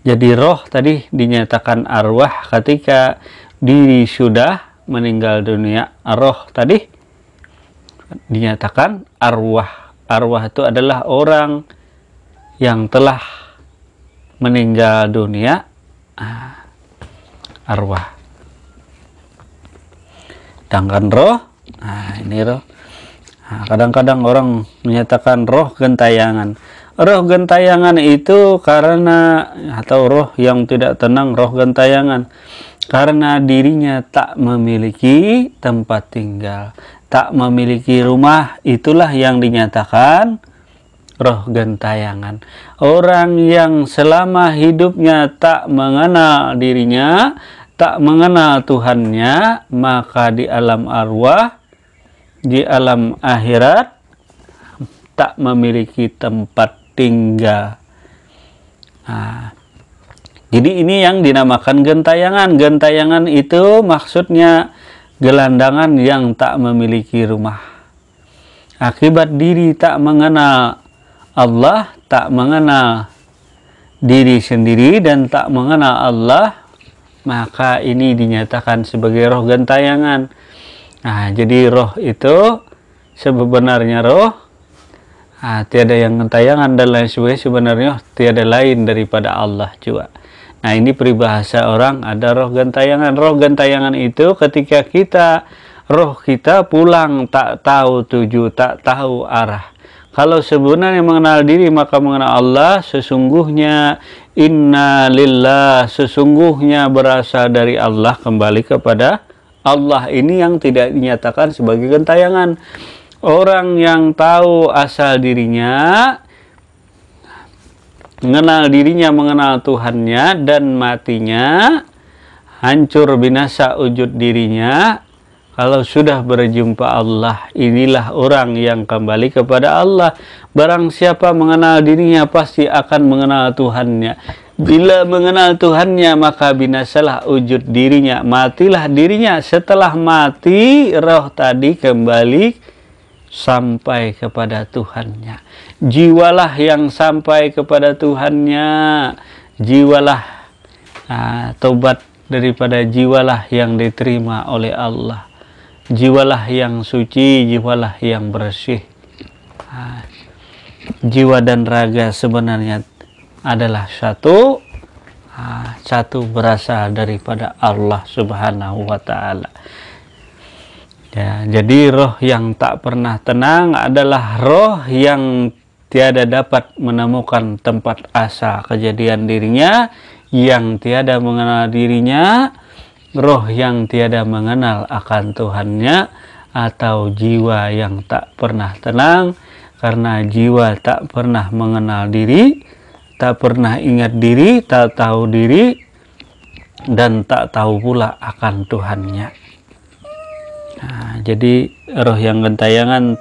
Speaker 1: Jadi roh tadi dinyatakan arwah ketika diri sudah meninggal dunia roh tadi dinyatakan arwah arwah itu adalah orang yang telah meninggal dunia ah, arwah sedangkan roh nah ini roh ah, kadang-kadang nah, orang menyatakan roh gentayangan roh gentayangan itu karena atau roh yang tidak tenang roh gentayangan karena dirinya tak memiliki tempat tinggal, tak memiliki rumah, itulah yang dinyatakan roh gentayangan. Orang yang selama hidupnya tak mengenal dirinya, tak mengenal Tuhannya, maka di alam arwah, di alam akhirat, tak memiliki tempat tinggal. Nah, jadi ini yang dinamakan gentayangan. Gentayangan itu maksudnya gelandangan yang tak memiliki rumah. Akibat diri tak mengenal Allah, tak mengenal diri sendiri dan tak mengenal Allah, maka ini dinyatakan sebagai roh gentayangan. Nah, jadi roh itu sebenarnya roh ah, tiada yang gentayangan dan lain sebagainya sebenarnya tiada lain daripada Allah juga. Nah ini peribahasa orang ada roh gentayangan. Roh gentayangan itu ketika kita roh kita pulang tak tahu tuju, tak tahu arah. Kalau sebenarnya mengenal diri maka mengenal Allah sesungguhnya inna lillah sesungguhnya berasal dari Allah kembali kepada Allah ini yang tidak dinyatakan sebagai gentayangan. Orang yang tahu asal dirinya mengenal dirinya, mengenal Tuhannya dan matinya, hancur binasa wujud dirinya. Kalau sudah berjumpa Allah, inilah orang yang kembali kepada Allah. Barang siapa mengenal dirinya pasti akan mengenal Tuhannya. Bila mengenal Tuhannya maka binasalah wujud dirinya, matilah dirinya. Setelah mati, roh tadi kembali sampai kepada Tuhannya jiwalah yang sampai kepada Tuhannya jiwalah nah, tobat daripada jiwalah yang diterima oleh Allah jiwalah yang suci jiwalah yang bersih nah, jiwa dan raga sebenarnya adalah satu nah, satu berasal daripada Allah Subhanahu wa taala. Ya, jadi roh yang tak pernah tenang adalah roh yang tiada dapat menemukan tempat asa kejadian dirinya yang tiada mengenal dirinya roh yang tiada mengenal akan Tuhannya atau jiwa yang tak pernah tenang karena jiwa tak pernah mengenal diri tak pernah ingat diri tak tahu diri dan tak tahu pula akan Tuhannya nah, jadi roh yang gentayangan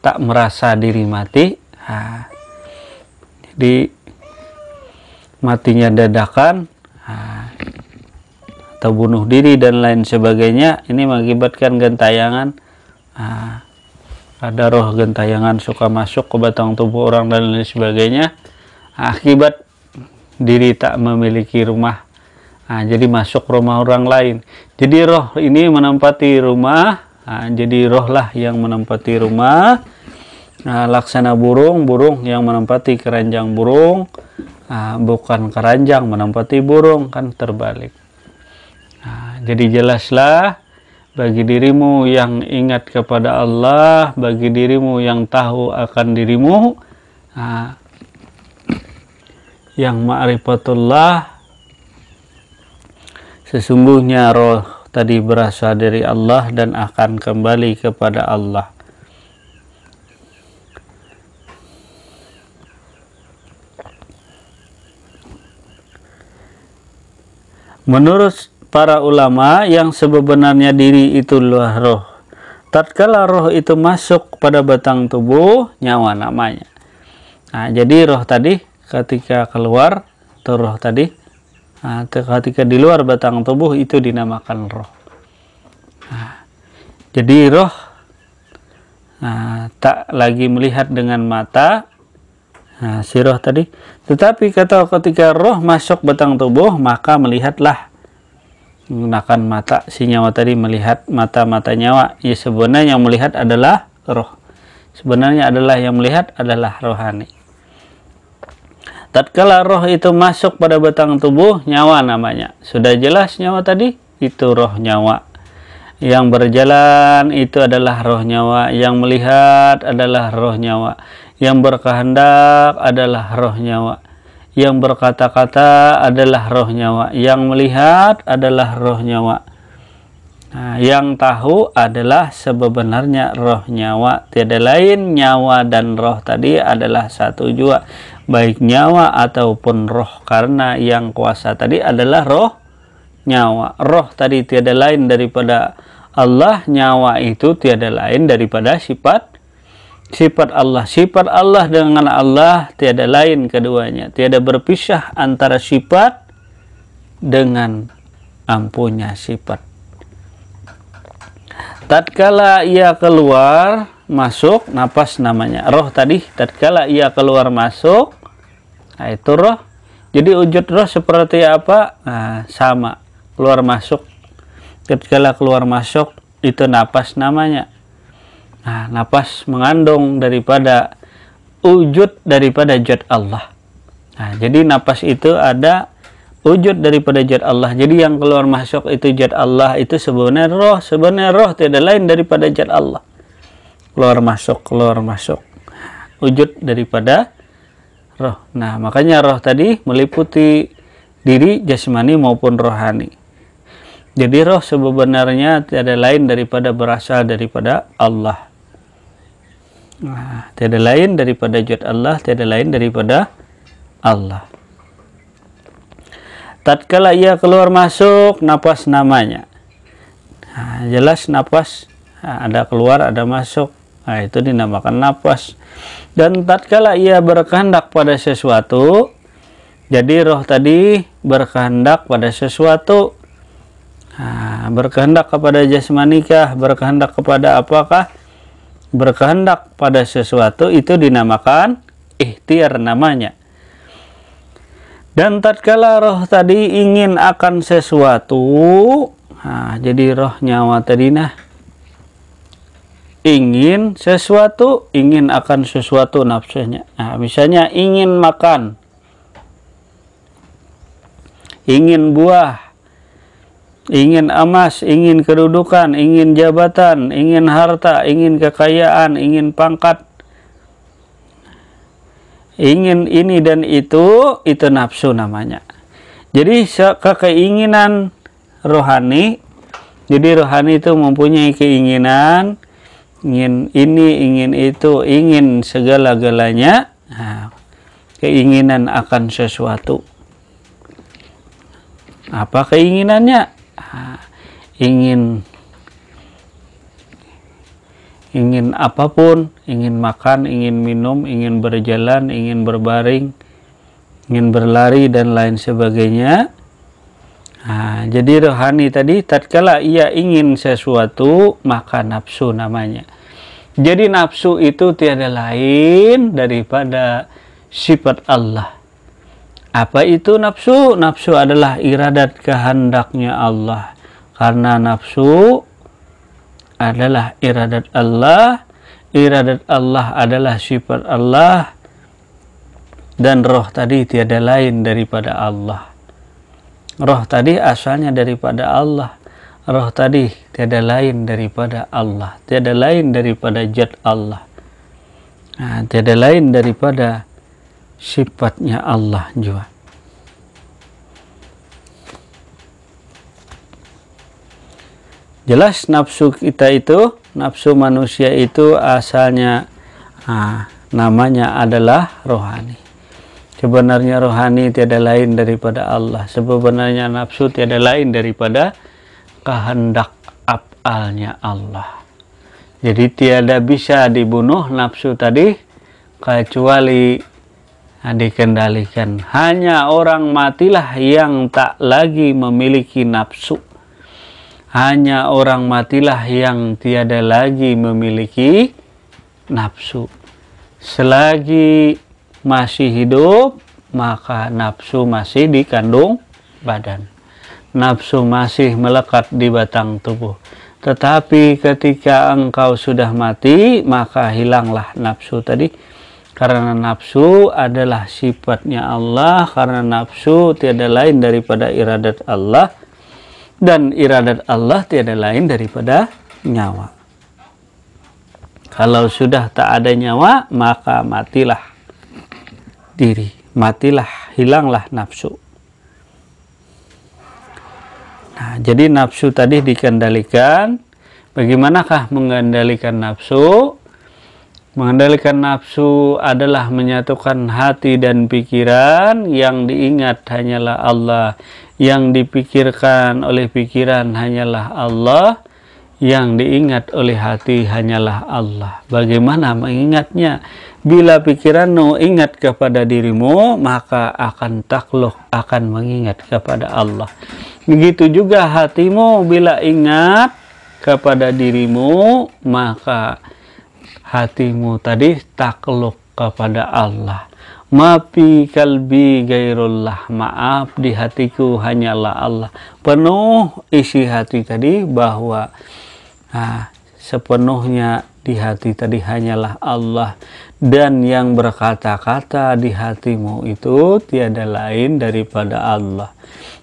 Speaker 1: tak merasa diri mati Nah, jadi matinya dadakan nah, atau bunuh diri dan lain sebagainya ini mengakibatkan gentayangan nah, ada roh gentayangan suka masuk ke batang tubuh orang dan lain sebagainya akibat diri tak memiliki rumah nah, jadi masuk rumah orang lain jadi roh ini menempati rumah nah, jadi rohlah yang menempati rumah Nah, laksana burung, burung yang menempati keranjang burung, nah, bukan keranjang menempati burung, kan terbalik. Nah, jadi jelaslah bagi dirimu yang ingat kepada Allah, bagi dirimu yang tahu akan dirimu, nah, yang ma'rifatullah, sesungguhnya roh tadi berasal dari Allah dan akan kembali kepada Allah. Menurut para ulama yang sebenarnya diri itu itulah roh. Tatkala roh itu masuk pada batang tubuh, nyawa namanya. Nah, jadi roh tadi ketika keluar, atau roh tadi, nah, ketika di luar batang tubuh itu dinamakan roh. Nah, jadi roh nah, tak lagi melihat dengan mata, nah, si roh tadi tetapi kata ketika roh masuk batang tubuh maka melihatlah menggunakan mata si nyawa tadi melihat mata-mata nyawa ya sebenarnya yang melihat adalah roh sebenarnya adalah yang melihat adalah rohani tatkala roh itu masuk pada batang tubuh nyawa namanya sudah jelas nyawa tadi itu roh nyawa yang berjalan itu adalah roh nyawa yang melihat adalah roh nyawa yang berkehendak adalah roh nyawa yang berkata-kata adalah roh nyawa yang melihat adalah roh nyawa nah, yang tahu adalah sebenarnya roh nyawa tiada lain nyawa dan roh tadi adalah satu jua baik nyawa ataupun roh karena yang kuasa tadi adalah roh nyawa roh tadi tiada lain daripada Allah nyawa itu tiada lain daripada sifat sifat Allah. Sifat Allah dengan Allah tiada lain keduanya. Tiada berpisah antara sifat dengan ampunya sifat. Tatkala ia keluar masuk napas namanya roh tadi. Tatkala ia keluar masuk, nah itu roh. Jadi wujud roh seperti apa? Nah, sama keluar masuk. Ketika keluar masuk itu napas namanya Nah, napas mengandung daripada wujud daripada zat Allah. Nah, jadi napas itu ada wujud daripada zat Allah. Jadi yang keluar masuk itu zat Allah itu sebenarnya roh, sebenarnya roh tidak lain daripada zat Allah. Keluar masuk, keluar masuk. Wujud daripada roh. Nah, makanya roh tadi meliputi diri jasmani maupun rohani. Jadi roh sebenarnya tidak ada lain daripada berasal daripada Allah. Nah, tiada lain daripada zat Allah, tiada lain daripada Allah. Tatkala ia keluar masuk napas namanya. Nah, jelas napas ada keluar, ada masuk. Nah, itu dinamakan napas. Dan tatkala ia berkehendak pada sesuatu, jadi roh tadi berkehendak pada sesuatu. Nah, berkehendak kepada jasmanikah, berkehendak kepada apakah? berkehendak pada sesuatu itu dinamakan ikhtiar namanya. Dan tatkala roh tadi ingin akan sesuatu, nah, jadi roh nyawa tadi nah ingin sesuatu, ingin akan sesuatu nafsunya. Nah, misalnya ingin makan, ingin buah, ingin emas, ingin kedudukan, ingin jabatan, ingin harta, ingin kekayaan, ingin pangkat, ingin ini dan itu, itu nafsu namanya. Jadi keinginan rohani, jadi rohani itu mempunyai keinginan, ingin ini, ingin itu, ingin segala-galanya, nah, keinginan akan sesuatu. Apa keinginannya? Ah, ingin ingin apapun, ingin makan, ingin minum, ingin berjalan, ingin berbaring, ingin berlari dan lain sebagainya. Nah, jadi rohani tadi tatkala ia ingin sesuatu maka nafsu namanya. Jadi nafsu itu tiada lain daripada sifat Allah apa itu nafsu? Nafsu adalah iradat kehendaknya Allah. Karena nafsu adalah iradat Allah. Iradat Allah adalah sifat Allah. Dan roh tadi tiada lain daripada Allah. Roh tadi asalnya daripada Allah. Roh tadi tiada lain daripada Allah. Tiada lain daripada jad Allah. Nah, tiada lain daripada sifatnya Allah jua. Jelas nafsu kita itu, nafsu manusia itu asalnya ah, namanya adalah rohani. Sebenarnya rohani tiada lain daripada Allah. Sebenarnya nafsu tiada lain daripada kehendak afalnya Allah. Jadi tiada bisa dibunuh nafsu tadi kecuali dikendalikan. Hanya orang matilah yang tak lagi memiliki nafsu. Hanya orang matilah yang tiada lagi memiliki nafsu. Selagi masih hidup, maka nafsu masih dikandung badan. Nafsu masih melekat di batang tubuh. Tetapi ketika engkau sudah mati, maka hilanglah nafsu tadi karena nafsu adalah sifatnya Allah karena nafsu tiada lain daripada iradat Allah dan iradat Allah tiada lain daripada nyawa kalau sudah tak ada nyawa maka matilah diri matilah hilanglah nafsu nah jadi nafsu tadi dikendalikan bagaimanakah mengendalikan nafsu Mengendalikan nafsu adalah menyatukan hati dan pikiran yang diingat hanyalah Allah, yang dipikirkan oleh pikiran hanyalah Allah, yang diingat oleh hati hanyalah Allah. Bagaimana mengingatnya? Bila pikiranmu ingat kepada dirimu, maka akan takluk, akan mengingat kepada Allah. Begitu juga hatimu bila ingat kepada dirimu, maka hatimu tadi takluk kepada Allah. Mapi kalbi gairullah maaf di hatiku hanyalah Allah. Penuh isi hati tadi bahwa nah, sepenuhnya di hati tadi hanyalah Allah dan yang berkata-kata di hatimu itu tiada lain daripada Allah.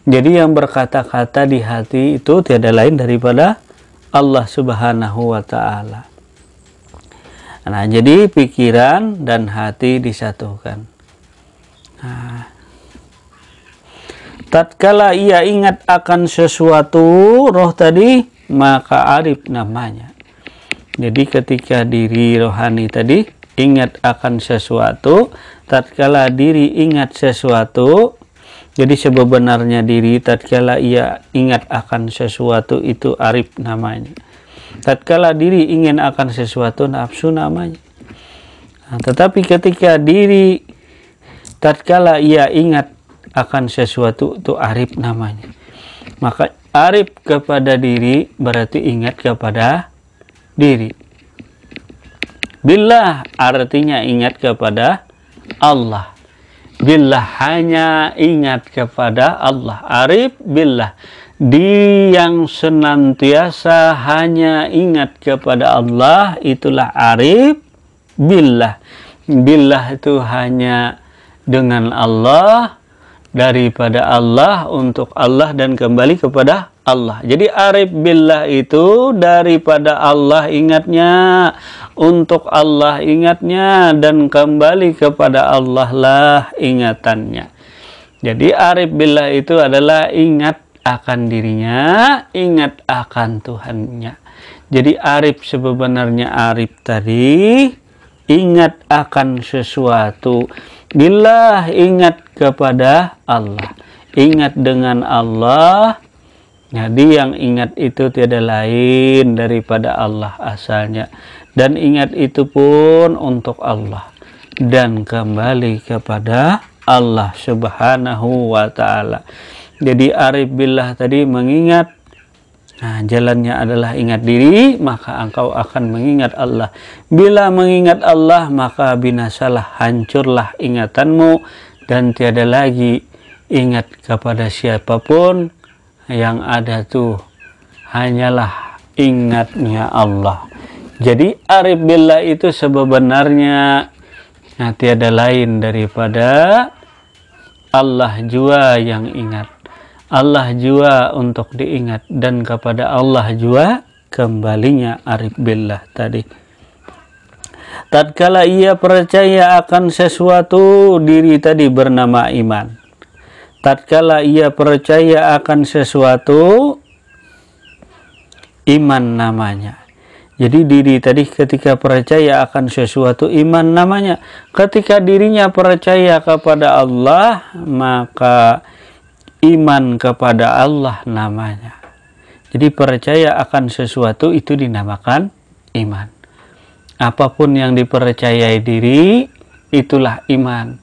Speaker 1: Jadi yang berkata-kata di hati itu tiada lain daripada Allah Subhanahu wa taala. Nah, jadi pikiran dan hati disatukan. Nah, tatkala ia ingat akan sesuatu roh tadi, maka arif namanya. Jadi ketika diri rohani tadi ingat akan sesuatu, tatkala diri ingat sesuatu, jadi sebenarnya diri tatkala ia ingat akan sesuatu itu arif namanya tatkala diri ingin akan sesuatu nafsu namanya nah, tetapi ketika diri tatkala ia ingat akan sesuatu itu arif namanya maka arif kepada diri berarti ingat kepada diri billah artinya ingat kepada Allah billah hanya ingat kepada Allah arif billah di yang senantiasa hanya ingat kepada Allah itulah arif billah. Billah itu hanya dengan Allah daripada Allah untuk Allah dan kembali kepada Allah. Jadi arif billah itu daripada Allah ingatnya, untuk Allah ingatnya dan kembali kepada Allah lah ingatannya. Jadi arif billah itu adalah ingat akan dirinya, ingat akan Tuhannya. Jadi arif sebenarnya arif tadi ingat akan sesuatu. Bila ingat kepada Allah. Ingat dengan Allah. Jadi yang ingat itu tiada lain daripada Allah asalnya. Dan ingat itu pun untuk Allah. Dan kembali kepada Allah subhanahu wa ta'ala. Jadi arif billah tadi mengingat Nah, jalannya adalah ingat diri, maka engkau akan mengingat Allah. Bila mengingat Allah, maka binasalah, hancurlah ingatanmu, dan tiada lagi ingat kepada siapapun yang ada tuh. Hanyalah ingatnya Allah. Jadi, arif billah itu sebenarnya nah, tiada lain daripada Allah jua yang ingat. Allah jua untuk diingat dan kepada Allah jua kembalinya arif billah tadi. Tatkala ia percaya akan sesuatu diri tadi bernama iman. Tatkala ia percaya akan sesuatu iman namanya. Jadi diri tadi ketika percaya akan sesuatu iman namanya. Ketika dirinya percaya kepada Allah, maka iman kepada Allah namanya. Jadi percaya akan sesuatu itu dinamakan iman. Apapun yang dipercayai diri, itulah iman.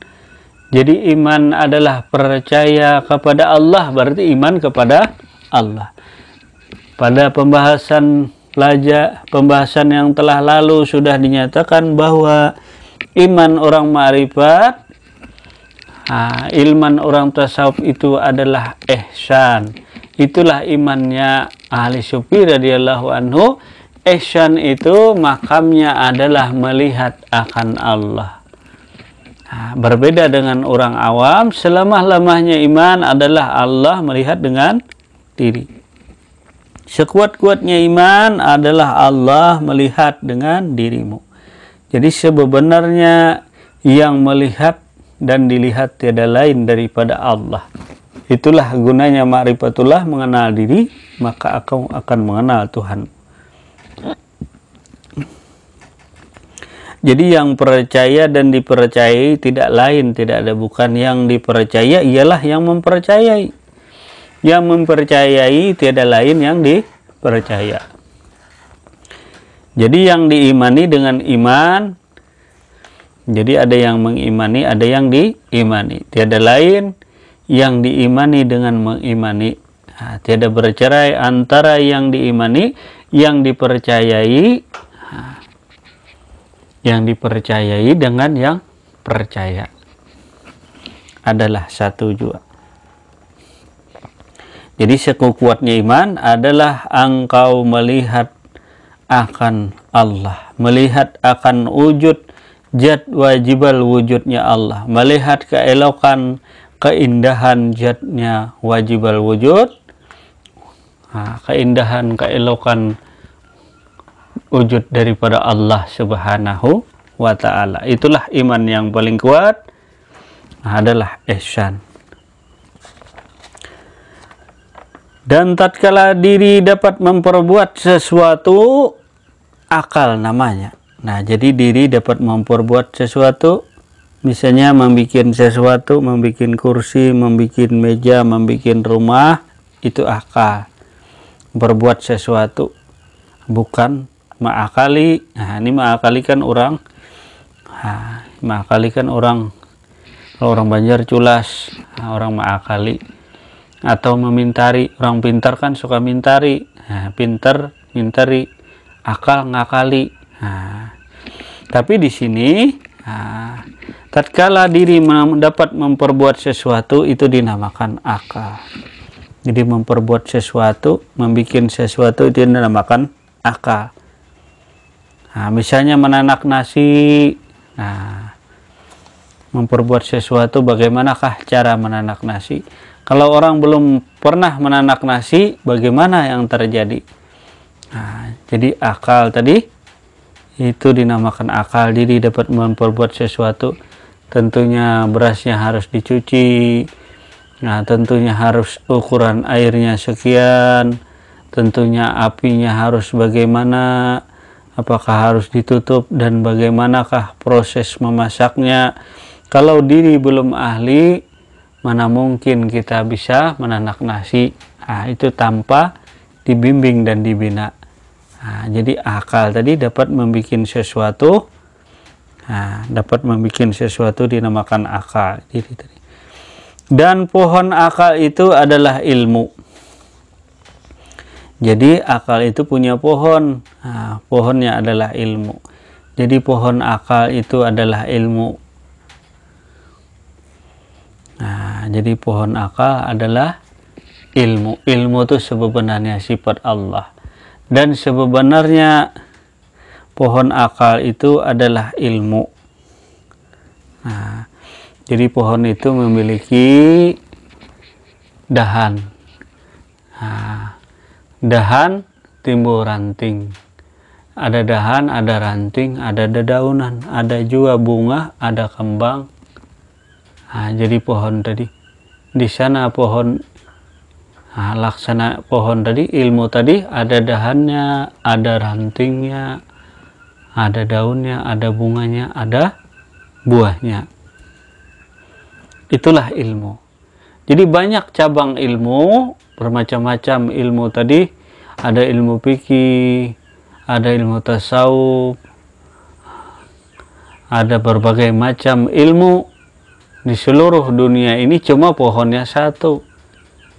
Speaker 1: Jadi iman adalah percaya kepada Allah, berarti iman kepada Allah. Pada pembahasan laja pembahasan yang telah lalu sudah dinyatakan bahwa iman orang ma'rifat Nah, ilman orang tasawuf itu adalah ihsan. Itulah imannya ahli sufi radhiyallahu anhu. Ihsan itu makamnya adalah melihat akan Allah. Nah, berbeda dengan orang awam, selama lemahnya iman adalah Allah melihat dengan diri. Sekuat-kuatnya iman adalah Allah melihat dengan dirimu. Jadi sebenarnya yang melihat dan dilihat tiada lain daripada Allah. Itulah gunanya makrifatullah mengenal diri, maka kau akan mengenal Tuhan. Jadi yang percaya dan dipercayai tidak lain, tidak ada bukan yang dipercaya ialah yang mempercayai. Yang mempercayai tiada lain yang dipercaya. Jadi yang diimani dengan iman jadi ada yang mengimani, ada yang diimani. Tiada lain yang diimani dengan mengimani. Nah, tiada bercerai antara yang diimani, yang dipercayai, ah, yang dipercayai dengan yang percaya adalah satu jua. Jadi sekukuatnya iman adalah engkau melihat akan Allah, melihat akan wujud Jad wajibal wujudnya Allah. Melihat keelokan, keindahan jadnya wajibal wujud. Nah, keindahan, keelokan wujud daripada Allah subhanahu wa ta'ala. Itulah iman yang paling kuat adalah ihsan. Dan tatkala diri dapat memperbuat sesuatu, akal namanya. Nah, jadi diri dapat memperbuat sesuatu, misalnya membuat sesuatu, membuat kursi, membuat meja, membuat rumah, itu akal. Berbuat sesuatu, bukan ma'akali. Nah, ini ma'akali kan orang, nah, ma'akali kan orang, kalau orang Banjar culas, nah, orang ma'akali. Atau memintari, orang pintar kan suka mintari, nah, pintar, mintari, akal ngakali. Nah, tapi di sini, nah, tatkala diri dapat memperbuat sesuatu itu dinamakan akal. Jadi memperbuat sesuatu, membuat sesuatu itu dinamakan akal. Nah, misalnya menanak nasi. Nah, memperbuat sesuatu bagaimanakah cara menanak nasi? Kalau orang belum pernah menanak nasi, bagaimana yang terjadi? Nah, jadi akal tadi itu dinamakan akal diri dapat memperbuat sesuatu tentunya berasnya harus dicuci nah tentunya harus ukuran airnya sekian tentunya apinya harus bagaimana apakah harus ditutup dan bagaimanakah proses memasaknya kalau diri belum ahli mana mungkin kita bisa menanak nasi nah itu tanpa dibimbing dan dibina Nah, jadi akal tadi dapat membuat sesuatu nah, dapat membuat sesuatu dinamakan akal. Jadi tadi. Dan pohon akal itu adalah ilmu. Jadi akal itu punya pohon. Nah, pohonnya adalah ilmu. Jadi pohon akal itu adalah ilmu. Nah, jadi pohon akal adalah ilmu. Ilmu itu sebenarnya sifat Allah. Dan sebenarnya pohon akal itu adalah ilmu. Nah, jadi pohon itu memiliki dahan. Nah, dahan timbul ranting. Ada dahan, ada ranting, ada dedaunan, ada juga bunga, ada kembang. Nah, jadi pohon tadi di sana pohon Ah, laksana pohon tadi ilmu tadi ada dahannya ada rantingnya ada daunnya ada bunganya ada buahnya itulah ilmu jadi banyak cabang ilmu bermacam-macam ilmu tadi ada ilmu fikih ada ilmu tasawuf ada berbagai macam ilmu di seluruh dunia ini cuma pohonnya satu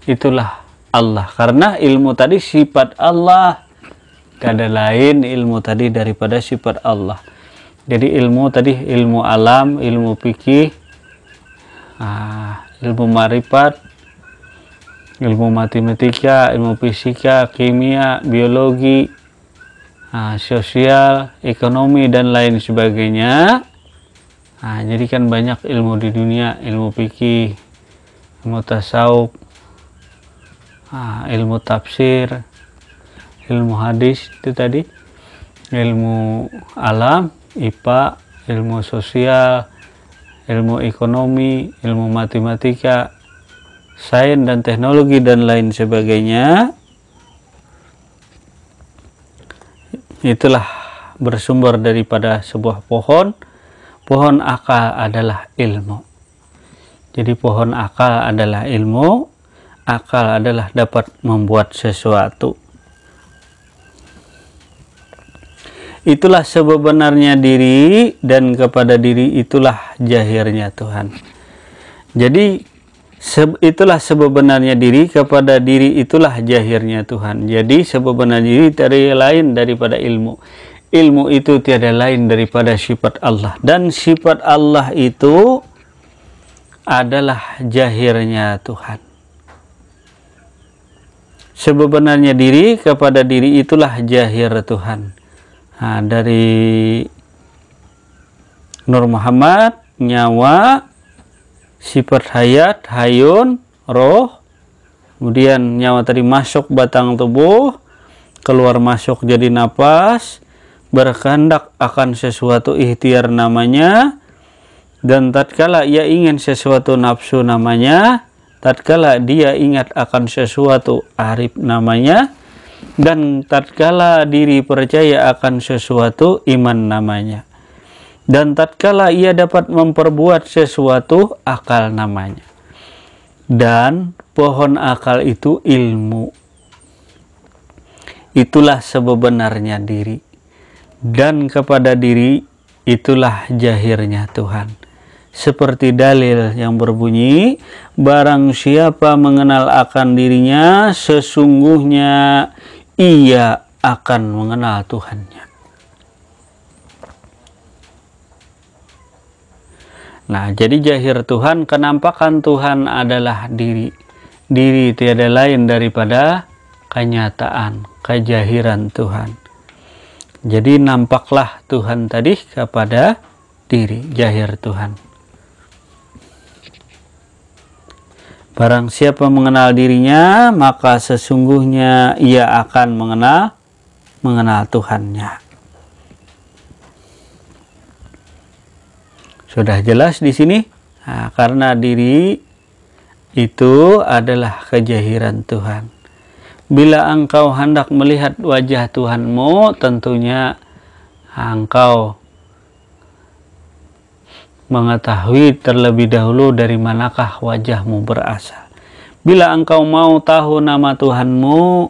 Speaker 1: itulah Allah karena ilmu tadi sifat Allah kada lain ilmu tadi daripada sifat Allah jadi ilmu tadi ilmu alam ilmu fikih ah, ilmu marifat ilmu matematika ilmu fisika kimia biologi ah, sosial ekonomi dan lain sebagainya nah, jadi kan banyak ilmu di dunia ilmu fikih ilmu tasawuf Ah, ilmu tafsir ilmu hadis itu tadi ilmu alam IPA ilmu sosial ilmu ekonomi ilmu matematika sains dan teknologi dan lain sebagainya itulah bersumber daripada sebuah pohon pohon akal adalah ilmu jadi pohon akal adalah ilmu akal adalah dapat membuat sesuatu. Itulah sebenarnya diri dan kepada diri itulah jahirnya Tuhan. Jadi itulah sebenarnya diri kepada diri itulah jahirnya Tuhan. Jadi sebenarnya diri dari lain daripada ilmu. Ilmu itu tiada lain daripada sifat Allah dan sifat Allah itu adalah jahirnya Tuhan sebenarnya diri kepada diri itulah jahir Tuhan nah, dari Nur Muhammad nyawa sifat hayat hayun roh kemudian nyawa tadi masuk batang tubuh keluar masuk jadi napas berkehendak akan sesuatu ikhtiar namanya dan tatkala ia ingin sesuatu nafsu namanya tatkala dia ingat akan sesuatu arif namanya dan tatkala diri percaya akan sesuatu iman namanya dan tatkala ia dapat memperbuat sesuatu akal namanya dan pohon akal itu ilmu itulah sebenarnya diri dan kepada diri itulah jahirnya Tuhan seperti dalil yang berbunyi barang siapa mengenal akan dirinya sesungguhnya ia akan mengenal Tuhannya Nah, jadi jahir Tuhan, kenampakan Tuhan adalah diri. Diri tiada lain daripada kenyataan, kejahiran Tuhan. Jadi nampaklah Tuhan tadi kepada diri, jahir Tuhan. Barang siapa mengenal dirinya, maka sesungguhnya ia akan mengenal mengenal Tuhannya. Sudah jelas di sini? Nah, karena diri itu adalah kejahiran Tuhan. Bila engkau hendak melihat wajah Tuhanmu, tentunya engkau mengetahui terlebih dahulu dari manakah wajahmu berasal. Bila engkau mau tahu nama Tuhanmu,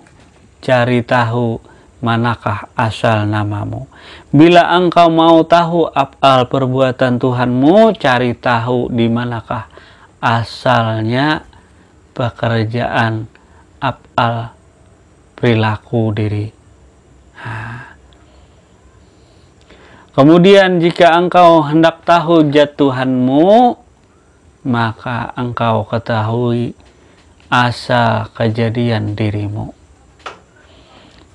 Speaker 1: cari tahu manakah asal namamu. Bila engkau mau tahu apal perbuatan Tuhanmu, cari tahu di manakah asalnya pekerjaan apal perilaku diri. Ha. Kemudian jika engkau hendak tahu jatuhanmu, maka engkau ketahui asa kejadian dirimu.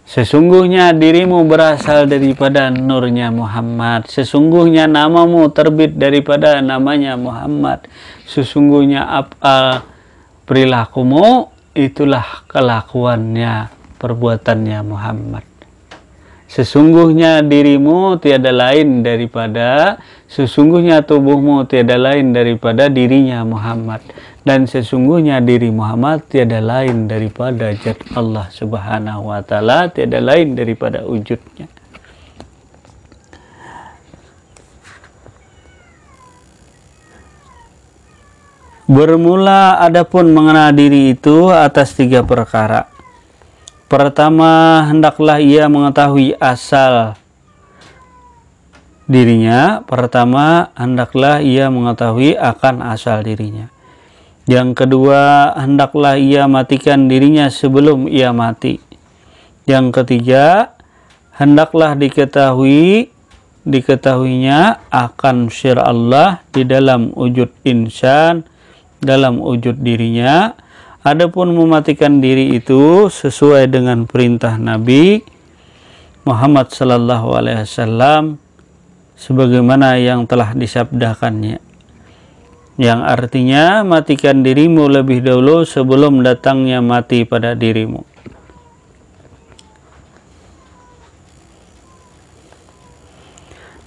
Speaker 1: Sesungguhnya dirimu berasal daripada nurnya Muhammad. Sesungguhnya namamu terbit daripada namanya Muhammad. Sesungguhnya apal perilakumu itulah kelakuannya perbuatannya Muhammad. Sesungguhnya dirimu tiada lain daripada sesungguhnya tubuhmu tiada lain daripada dirinya Muhammad dan sesungguhnya diri Muhammad tiada lain daripada jad Allah Subhanahu wa taala, tiada lain daripada wujudnya. Bermula adapun mengenal diri itu atas tiga perkara. Pertama, hendaklah ia mengetahui asal dirinya. Pertama, hendaklah ia mengetahui akan asal dirinya. Yang kedua, hendaklah ia matikan dirinya sebelum ia mati. Yang ketiga, hendaklah diketahui diketahuinya akan syir Allah di dalam wujud insan, dalam wujud dirinya, Adapun mematikan diri itu sesuai dengan perintah Nabi Muhammad sallallahu alaihi wasallam sebagaimana yang telah disabdakannya. Yang artinya matikan dirimu lebih dahulu sebelum datangnya mati pada dirimu.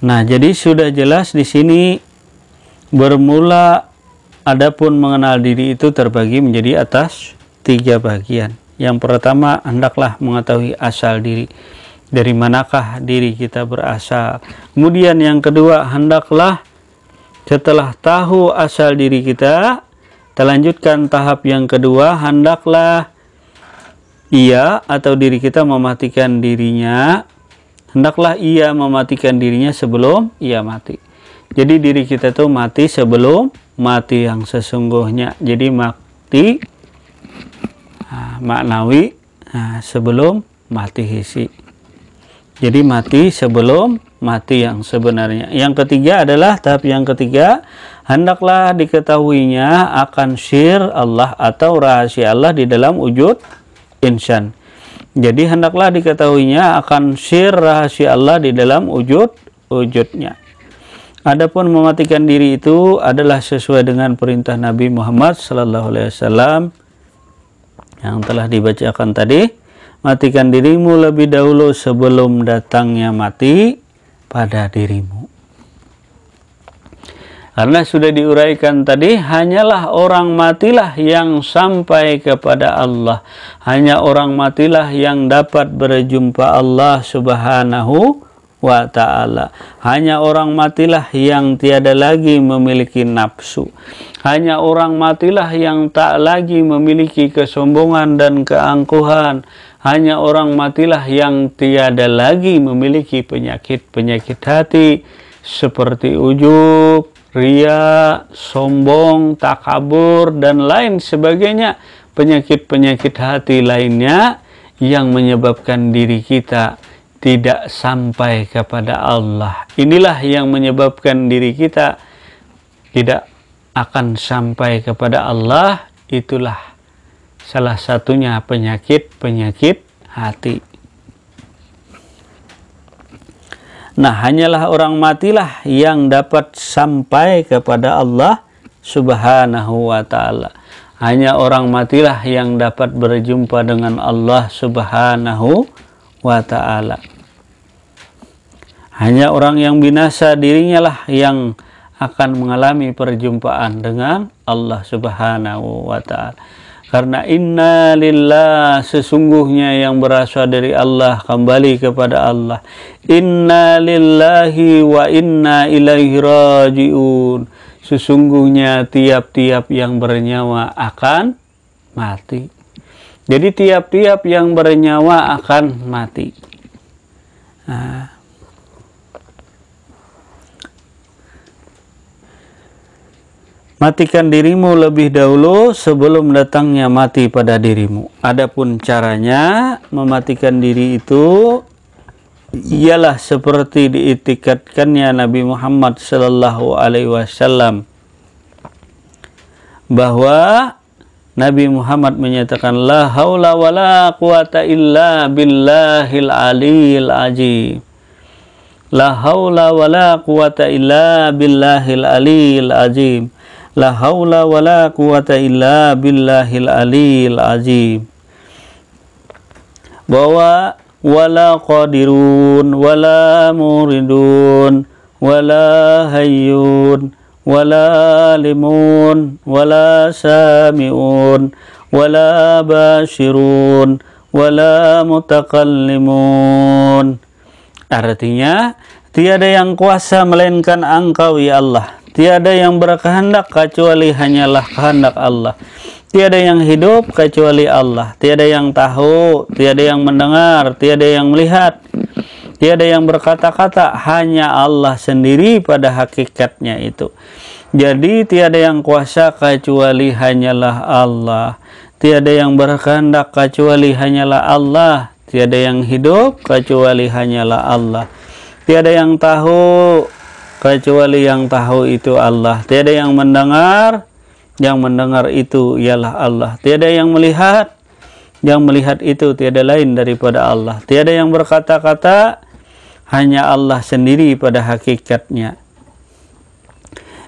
Speaker 1: Nah, jadi sudah jelas di sini bermula Adapun mengenal diri itu terbagi menjadi atas tiga bagian. Yang pertama, hendaklah mengetahui asal diri. Dari manakah diri kita berasal? Kemudian yang kedua, hendaklah setelah tahu asal diri kita, terlanjutkan tahap yang kedua, hendaklah ia atau diri kita mematikan dirinya hendaklah ia mematikan dirinya sebelum ia mati jadi diri kita tuh mati sebelum mati yang sesungguhnya. Jadi mati ah, maknawi ah, sebelum mati hisi. Jadi mati sebelum mati yang sebenarnya. Yang ketiga adalah tahap yang ketiga hendaklah diketahuinya akan syir Allah atau rahasia Allah di dalam wujud insan. Jadi hendaklah diketahuinya akan syir rahasia Allah di dalam wujud wujudnya. Adapun mematikan diri itu adalah sesuai dengan perintah Nabi Muhammad sallallahu alaihi wasallam yang telah dibacakan tadi. Matikan dirimu lebih dahulu sebelum datangnya mati pada dirimu. Karena sudah diuraikan tadi, hanyalah orang matilah yang sampai kepada Allah. Hanya orang matilah yang dapat berjumpa Allah Subhanahu wa ta'ala. Hanya orang matilah yang tiada lagi memiliki nafsu. Hanya orang matilah yang tak lagi memiliki kesombongan dan keangkuhan. Hanya orang matilah yang tiada lagi memiliki penyakit-penyakit hati seperti ujub, ria, sombong, takabur, dan lain sebagainya. Penyakit-penyakit hati lainnya yang menyebabkan diri kita tidak sampai kepada Allah. Inilah yang menyebabkan diri kita tidak akan sampai kepada Allah. Itulah salah satunya penyakit-penyakit hati. Nah, hanyalah orang matilah yang dapat sampai kepada Allah Subhanahu wa taala. Hanya orang matilah yang dapat berjumpa dengan Allah Subhanahu wa wa ta'ala. Hanya orang yang binasa dirinya lah yang akan mengalami perjumpaan dengan Allah Subhanahu wa taala. Karena inna lillah sesungguhnya yang berasal dari Allah kembali kepada Allah. Inna lillahi wa inna ilaihi rajiun. Sesungguhnya tiap-tiap yang bernyawa akan mati. Jadi tiap-tiap yang bernyawa akan mati. Nah. Matikan dirimu lebih dahulu sebelum datangnya mati pada dirimu. Adapun caranya mematikan diri itu ialah seperti diitikatkannya Nabi Muhammad Shallallahu Alaihi Wasallam bahwa Nabi Muhammad menyatakan la haula wala quwata illa billahil aliyil azim. La haula wala quwata illa billahil aliyil azim. La haula wala quwata illa billahil aliyil azim. Bahwa wala qadirun wala muridun wala hayyun ولا لمون ولا سامعون ولا باشرون ولا mutaqallimun Artinya tiada yang kuasa melainkan engkau ya Allah tiada yang berkehendak kecuali hanyalah kehendak Allah tiada yang hidup kecuali Allah tiada yang tahu tiada yang mendengar tiada yang melihat Tiada yang berkata-kata, hanya Allah sendiri pada hakikatnya itu. Jadi tiada yang kuasa kecuali hanyalah Allah. Tiada yang berkehendak kecuali hanyalah Allah. Tiada yang hidup kecuali hanyalah Allah. Tiada yang tahu kecuali yang tahu itu Allah. Tiada yang mendengar, yang mendengar itu ialah Allah. Tiada yang melihat, yang melihat itu tiada lain daripada Allah. Tiada yang berkata-kata, hanya Allah sendiri pada hakikatnya.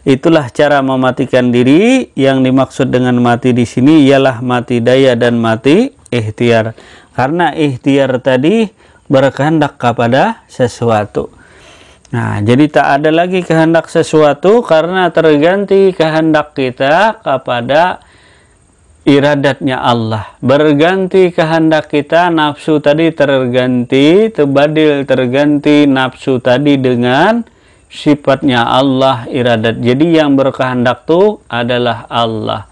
Speaker 1: Itulah cara mematikan diri yang dimaksud dengan mati di sini ialah mati daya dan mati ikhtiar. Karena ikhtiar tadi berkehendak kepada sesuatu. Nah, jadi tak ada lagi kehendak sesuatu karena terganti kehendak kita kepada iradatnya Allah. Berganti kehendak kita, nafsu tadi terganti, tebadil terganti nafsu tadi dengan sifatnya Allah iradat. Jadi yang berkehendak tuh adalah Allah.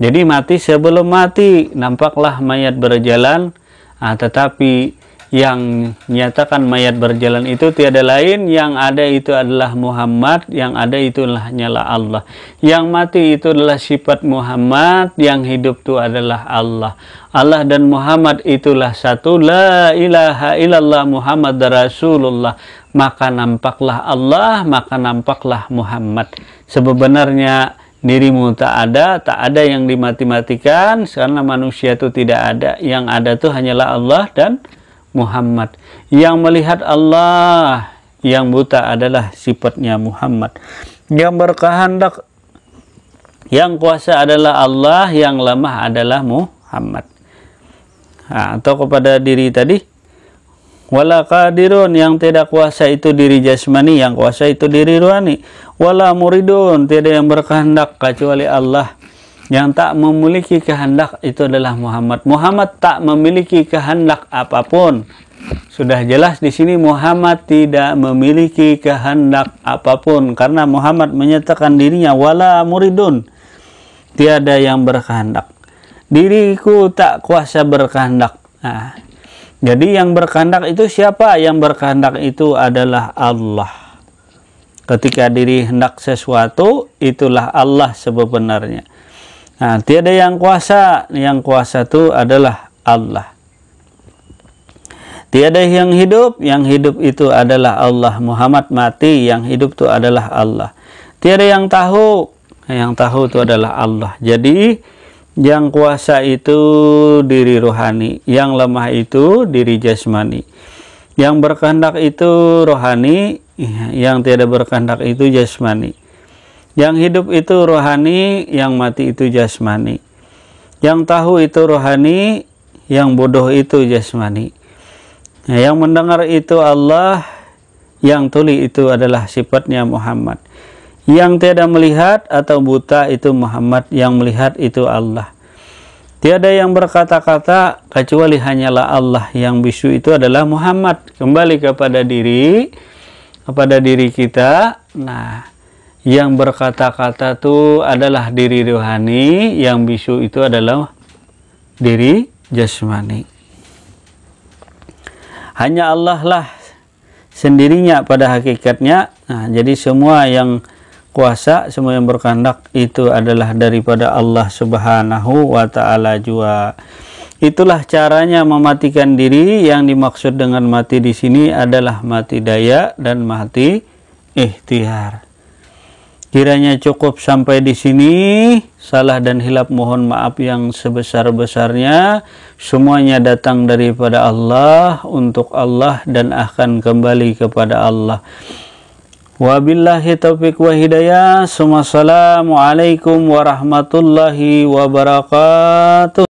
Speaker 1: Jadi mati sebelum mati, nampaklah mayat berjalan, nah, tetapi yang nyatakan mayat berjalan itu tiada lain yang ada itu adalah Muhammad yang ada itulah nyala Allah yang mati itu adalah sifat Muhammad yang hidup itu adalah Allah Allah dan Muhammad itulah satu la ilaha illallah Muhammad Rasulullah maka nampaklah Allah maka nampaklah Muhammad sebenarnya dirimu tak ada, tak ada yang dimati-matikan, karena manusia itu tidak ada, yang ada itu hanyalah Allah dan Muhammad. Yang melihat Allah, yang buta adalah sifatnya Muhammad. Yang berkehendak, yang kuasa adalah Allah, yang lemah adalah Muhammad. Nah, atau kepada diri tadi, wala qadirun yang tidak kuasa itu diri jasmani yang kuasa itu diri ruhani wala muridun tidak yang berkehendak kecuali Allah yang tak memiliki kehendak itu adalah Muhammad. Muhammad tak memiliki kehendak apapun. Sudah jelas di sini Muhammad tidak memiliki kehendak apapun karena Muhammad menyatakan dirinya wala muridun. Tiada yang berkehendak. Diriku tak kuasa berkehendak. Nah, jadi yang berkehendak itu siapa? Yang berkehendak itu adalah Allah. Ketika diri hendak sesuatu, itulah Allah sebenarnya Nah, tiada yang kuasa. Yang kuasa itu adalah Allah. Tiada yang hidup, yang hidup itu adalah Allah. Muhammad mati, yang hidup itu adalah Allah. Tiada yang tahu, yang tahu itu adalah Allah. Jadi, yang kuasa itu diri rohani, yang lemah itu diri jasmani. Yang berkehendak itu rohani, yang tiada berkehendak itu jasmani. Yang hidup itu rohani, yang mati itu jasmani. Yang tahu itu rohani, yang bodoh itu jasmani. Nah, yang mendengar itu Allah, yang tuli itu adalah sifatnya Muhammad. Yang tiada melihat atau buta itu Muhammad, yang melihat itu Allah. Tiada yang berkata-kata kecuali hanyalah Allah yang bisu itu adalah Muhammad. Kembali kepada diri, kepada diri kita. Nah, yang berkata-kata itu adalah diri rohani, yang bisu itu adalah diri jasmani. Hanya Allah lah sendirinya pada hakikatnya. Nah, jadi semua yang kuasa, semua yang berkehendak itu adalah daripada Allah Subhanahu wa taala jua. Itulah caranya mematikan diri yang dimaksud dengan mati di sini adalah mati daya dan mati ikhtiar. Kiranya cukup sampai di sini. Salah dan hilap mohon maaf yang sebesar-besarnya. Semuanya datang daripada Allah, untuk Allah dan akan kembali kepada Allah. Wabillahi taufiq wa hidayah. Assalamualaikum warahmatullahi wabarakatuh.